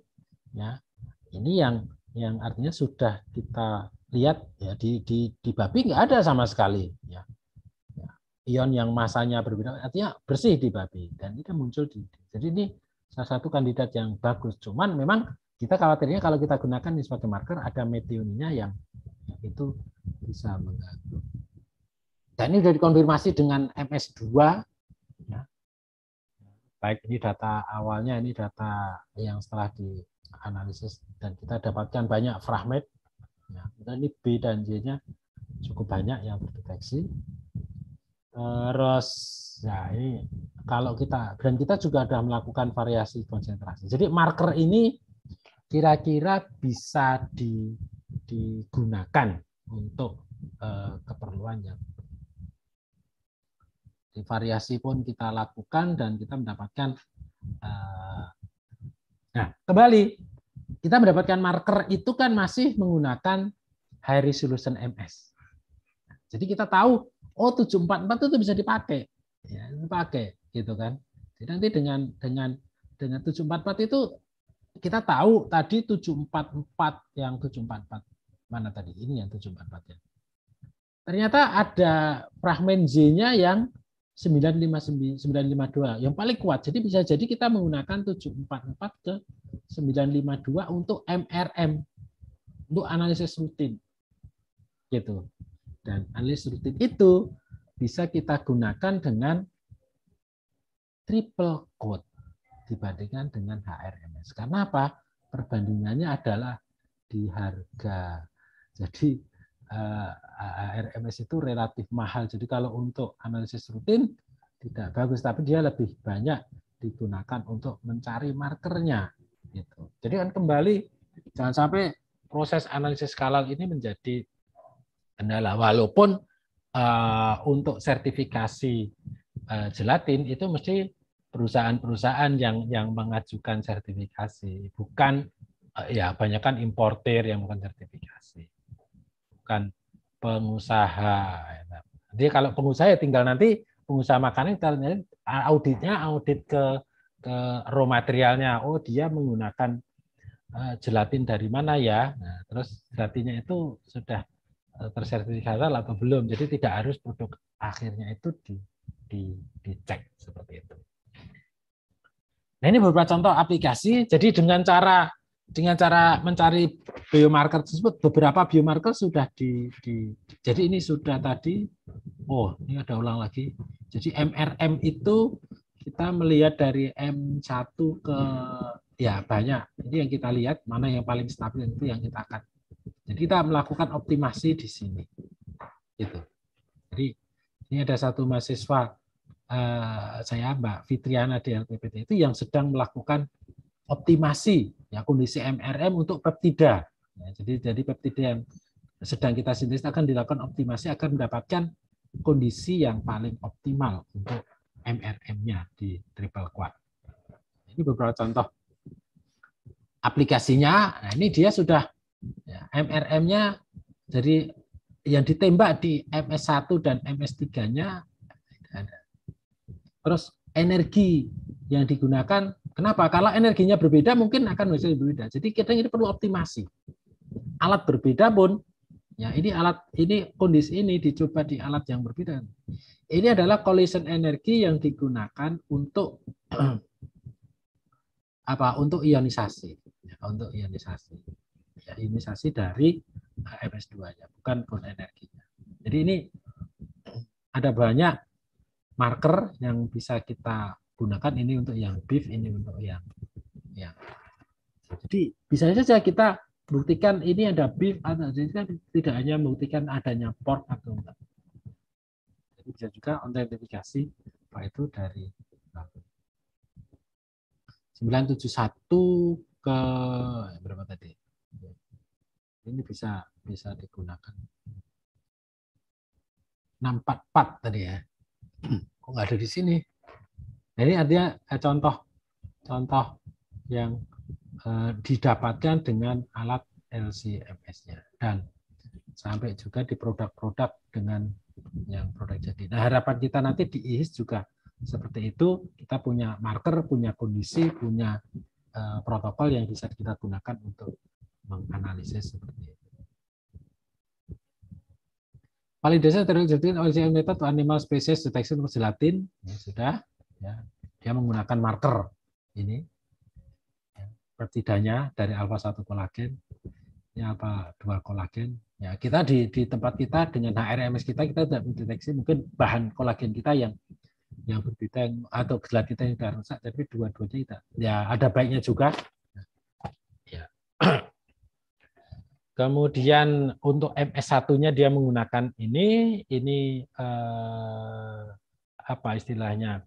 ya. Ini yang yang artinya sudah kita lihat ya di di di babi nggak ada sama sekali ya ion yang masanya berbeda, artinya bersih di babi dan itu muncul di. Jadi ini salah satu kandidat yang bagus. Cuman memang kita khawatirnya kalau kita gunakan ini sebagai marker ada metioninnya yang itu bisa mengganggu. Dan ini sudah dikonfirmasi dengan MS2 ya. Baik ini data awalnya ini data yang setelah dianalisis dan kita dapatkan banyak fragment. Ya. Dan ini B dan J-nya cukup banyak yang terdeteksi. Terus ya ini kalau kita dan kita juga sudah melakukan variasi konsentrasi. Jadi marker ini kira-kira bisa di, digunakan untuk eh, keperluan yang di variasi pun kita lakukan dan kita mendapatkan eh, nah kembali kita mendapatkan marker itu kan masih menggunakan high resolution MS. Jadi kita tahu oh 744 itu bisa dipakai. Ya, dipakai gitu kan. Jadi nanti dengan dengan dengan 744 itu kita tahu tadi 744 yang 744 mana tadi? Ini yang 744 ya. Ternyata ada fragmen z nya yang 959, 952 yang paling kuat. Jadi bisa jadi kita menggunakan 744 ke 952 untuk MRM untuk analisis rutin. Gitu. Dan analis rutin itu bisa kita gunakan dengan triple quote dibandingkan dengan HRMS. Karena apa? Perbandingannya adalah di harga. Jadi HRMS eh, itu relatif mahal. Jadi kalau untuk analisis rutin tidak bagus, tapi dia lebih banyak digunakan untuk mencari markernya. Gitu. Jadi kan kembali jangan sampai proses analisis skala ini menjadi kendala. Walaupun uh, untuk sertifikasi uh, gelatin itu mesti perusahaan-perusahaan yang yang mengajukan sertifikasi, bukan uh, ya banyakkan importer yang bukan sertifikasi, bukan pengusaha. Ya. Jadi kalau pengusaha ya tinggal nanti pengusaha makanan kita auditnya audit ke ke raw materialnya. Oh dia menggunakan gelatin dari mana ya? Nah, terus gelatinnya itu sudah E, tersertifikasi atau belum. Jadi tidak harus produk akhirnya itu di, di, dicek seperti itu. Nah ini beberapa contoh aplikasi. Jadi dengan cara dengan cara mencari biomarker tersebut, beberapa biomarker sudah di, di jadi ini sudah tadi. Oh ini ada ulang lagi. Jadi MRM itu kita melihat dari M1 ke ya banyak. Jadi yang kita lihat mana yang paling stabil itu yang kita akan jadi kita melakukan optimasi di sini. Itu. Jadi ini ada satu mahasiswa eh, saya Mbak Fitriana di LPPT itu yang sedang melakukan optimasi ya kondisi MRM untuk peptida. Ya, jadi jadi peptida yang sedang kita sintesis akan dilakukan optimasi agar mendapatkan kondisi yang paling optimal untuk MRM-nya di triple quad. Ini beberapa contoh aplikasinya. Nah, ini dia sudah Ya, MRM-nya jadi yang ditembak di MS1 dan MS3-nya Terus energi yang digunakan, kenapa? Kalau energinya berbeda mungkin akan hasil berbeda. Jadi kita ini perlu optimasi. Alat berbeda pun ya ini alat ini kondisi ini dicoba di alat yang berbeda. Ini adalah collision energi yang digunakan untuk apa? Untuk ionisasi. Ya, untuk ionisasi ya dari MS2 ya, bukan bond energinya. Jadi ini ada banyak marker yang bisa kita gunakan ini untuk yang beef, ini untuk yang yang. Jadi bisa saja kita buktikan ini ada beef atau jadi kan tidak hanya membuktikan adanya port atau enggak. Jadi bisa juga identifikasi apa itu dari 971 ke berapa tadi? ini bisa bisa digunakan 644 tadi ya hmm. kok nggak ada di sini nah, ini artinya eh, contoh contoh yang eh, didapatkan dengan alat LCMS-nya dan sampai juga di produk-produk dengan yang produk jadi. Nah harapan kita nanti di IIS juga seperti itu kita punya marker, punya kondisi, punya eh, protokol yang bisa kita gunakan untuk menganalisis seperti itu. Validasi terjadi oleh OCM data animal species detection for gelatin ya, sudah ya. Dia menggunakan marker ini ya, pertidanya dari alfa satu kolagen ini alfa 2 kolagen ya kita di, di tempat kita dengan HRMS kita kita tidak mendeteksi mungkin bahan kolagen kita yang yang berbeda atau gelatin kita yang sudah rusak tapi dua-duanya tidak ya ada baiknya juga Kemudian untuk MS1-nya dia menggunakan ini, ini eh, apa istilahnya?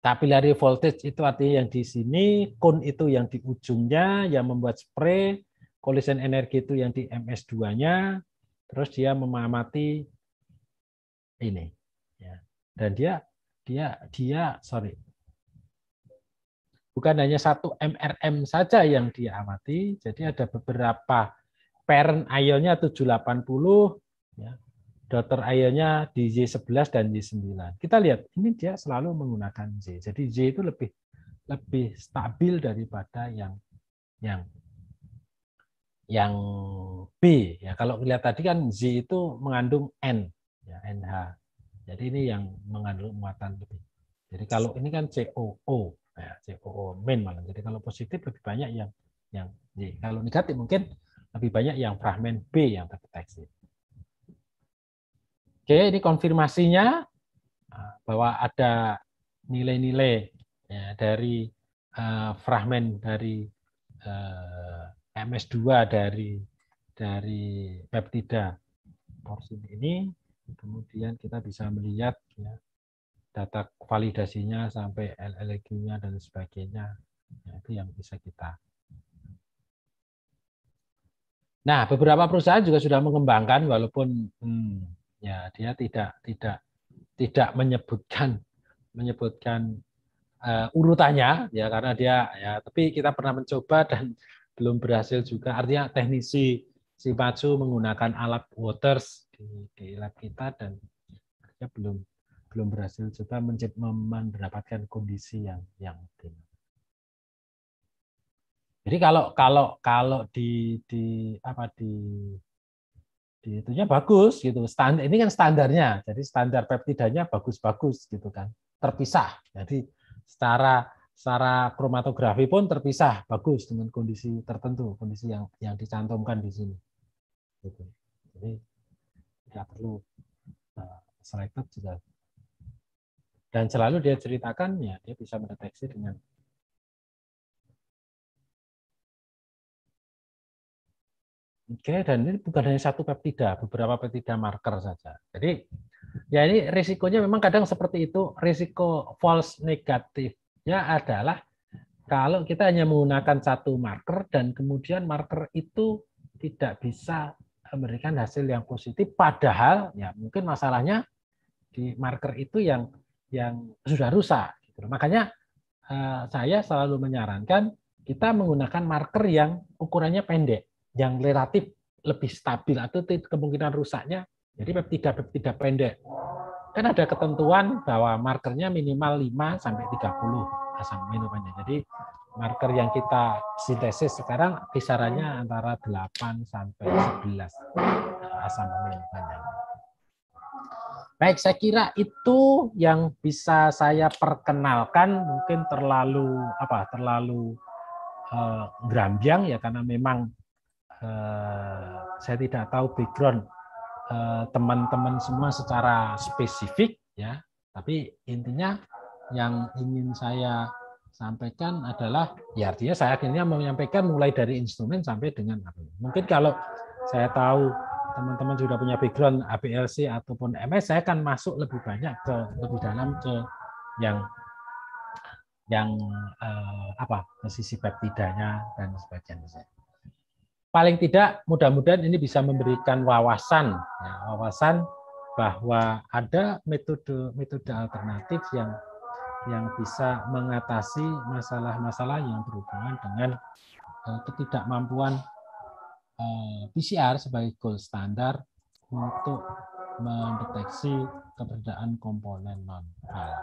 Capillary voltage itu artinya yang di sini, cone itu yang di ujungnya yang membuat spray, collision energi itu yang di MS2-nya, terus dia memamati ini. Ya. Dan dia dia dia sorry bukan hanya satu MRM saja yang dia amati, jadi ada beberapa parent ionnya 780, ya, daughter ionnya di Y11 dan Y9. Kita lihat, ini dia selalu menggunakan Z, Jadi Z itu lebih lebih stabil daripada yang yang yang B ya kalau lihat tadi kan Z itu mengandung N ya NH jadi ini yang mengandung muatan lebih jadi kalau ini kan COO COO min malah. Jadi kalau positif lebih banyak yang yang Y. Kalau negatif mungkin lebih banyak yang fragmen B yang terdeteksi. Oke, ini konfirmasinya eh, bahwa ada nilai-nilai ya, dari uh, fragmen dari uh, eh, MS2 dari dari peptida porsin ini. Kemudian kita bisa melihat ya, data validasinya sampai LLQ-nya dan sebagainya. Ya, itu yang bisa kita. Nah, beberapa perusahaan juga sudah mengembangkan walaupun hmm, ya dia tidak tidak tidak menyebutkan menyebutkan uh, urutannya ya karena dia ya tapi kita pernah mencoba dan belum berhasil juga. Artinya teknisi Pacu menggunakan alat waters di, di lab kita dan dia belum belum berhasil juga mendapatkan kondisi yang yang optimal. Jadi kalau kalau kalau di di apa di di itunya bagus gitu. Standar ini kan standarnya. Jadi standar peptidanya bagus-bagus gitu kan. Terpisah. Jadi secara secara kromatografi pun terpisah bagus dengan kondisi tertentu, kondisi yang yang dicantumkan di sini. Gitu. Jadi tidak perlu uh, selected juga dan selalu dia ceritakan ya dia bisa mendeteksi dengan Oke, dan ini bukan hanya satu peptida, beberapa peptida marker saja. Jadi, ya ini risikonya memang kadang seperti itu, risiko false negatifnya adalah kalau kita hanya menggunakan satu marker dan kemudian marker itu tidak bisa memberikan hasil yang positif, padahal ya mungkin masalahnya di marker itu yang yang sudah rusak. Gitu. Makanya eh, saya selalu menyarankan kita menggunakan marker yang ukurannya pendek, yang relatif lebih stabil atau kemungkinan rusaknya. Jadi peptida-peptida pendek. Kan ada ketentuan bahwa markernya minimal 5 sampai 30 asam aminonya. Jadi marker yang kita sintesis sekarang kisarannya antara 8 sampai 11 asam amino Baik, saya kira itu yang bisa saya perkenalkan mungkin terlalu apa terlalu uh, eh, gerambiang ya karena memang uh, saya tidak tahu background eh, teman-teman uh, semua secara spesifik ya. Tapi intinya yang ingin saya sampaikan adalah ya artinya saya akhirnya menyampaikan mulai dari instrumen sampai dengan apa. Mungkin kalau saya tahu teman-teman sudah punya background ABLC ataupun MS, saya akan masuk lebih banyak ke lebih dalam ke yang yang eh, apa ke sisi peptidanya dan sebagainya. Paling tidak mudah-mudahan ini bisa memberikan wawasan, ya, wawasan bahwa ada metode metode alternatif yang yang bisa mengatasi masalah-masalah yang berhubungan dengan eh, ketidakmampuan Eh, PCR sebagai gold standar untuk mendeteksi keberadaan komponen non viral.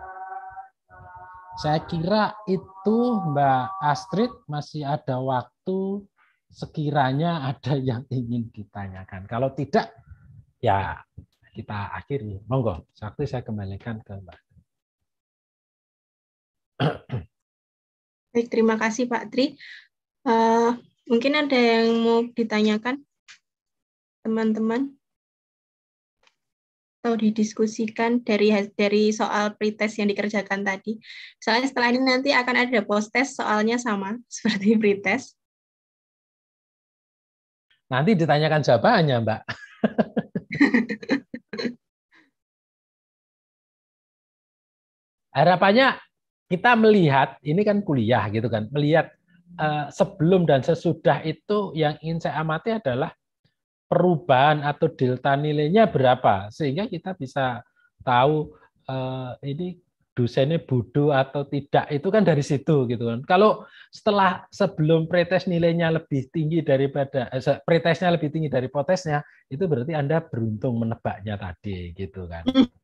Saya kira itu Mbak Astrid masih ada waktu sekiranya ada yang ingin ditanyakan. Kalau tidak, ya kita akhiri. Monggo, waktu saya kembalikan ke Mbak. Baik, terima kasih Pak Tri. Uh, Mungkin ada yang mau ditanyakan, teman-teman? Atau didiskusikan dari dari soal pretest yang dikerjakan tadi. Soalnya setelah ini nanti akan ada post-test, soalnya sama seperti pretest. Nanti ditanyakan jawabannya, Mbak. Harapannya kita melihat, ini kan kuliah gitu kan, melihat uh, sebelum dan sesudah itu yang ingin saya amati adalah perubahan atau delta nilainya berapa sehingga kita bisa tahu uh, ini dosennya bodoh atau tidak itu kan dari situ gitu kan. Kalau setelah sebelum pretest nilainya lebih tinggi daripada eh, pretestnya lebih tinggi dari potesnya itu berarti Anda beruntung menebaknya tadi gitu kan.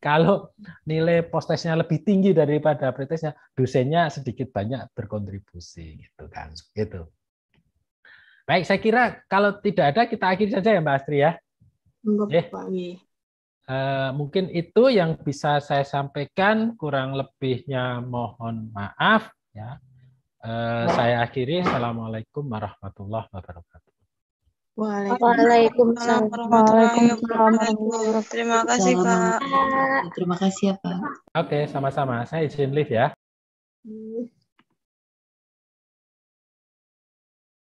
Kalau nilai posttestnya lebih tinggi daripada pretestnya, dosennya sedikit banyak berkontribusi gitu kan. Gitu. Baik, saya kira kalau tidak ada kita akhiri saja ya Mbak Astri ya. Eh, mungkin itu yang bisa saya sampaikan. Kurang lebihnya mohon maaf ya. eh, saya akhiri. Assalamualaikum warahmatullahi wabarakatuh. Waalaikumsalam. Waalaikumsalam. Terima kasih, Pak. Terima kasih ya, Pak. Oke, sama-sama. Saya izin lift ya. Iya.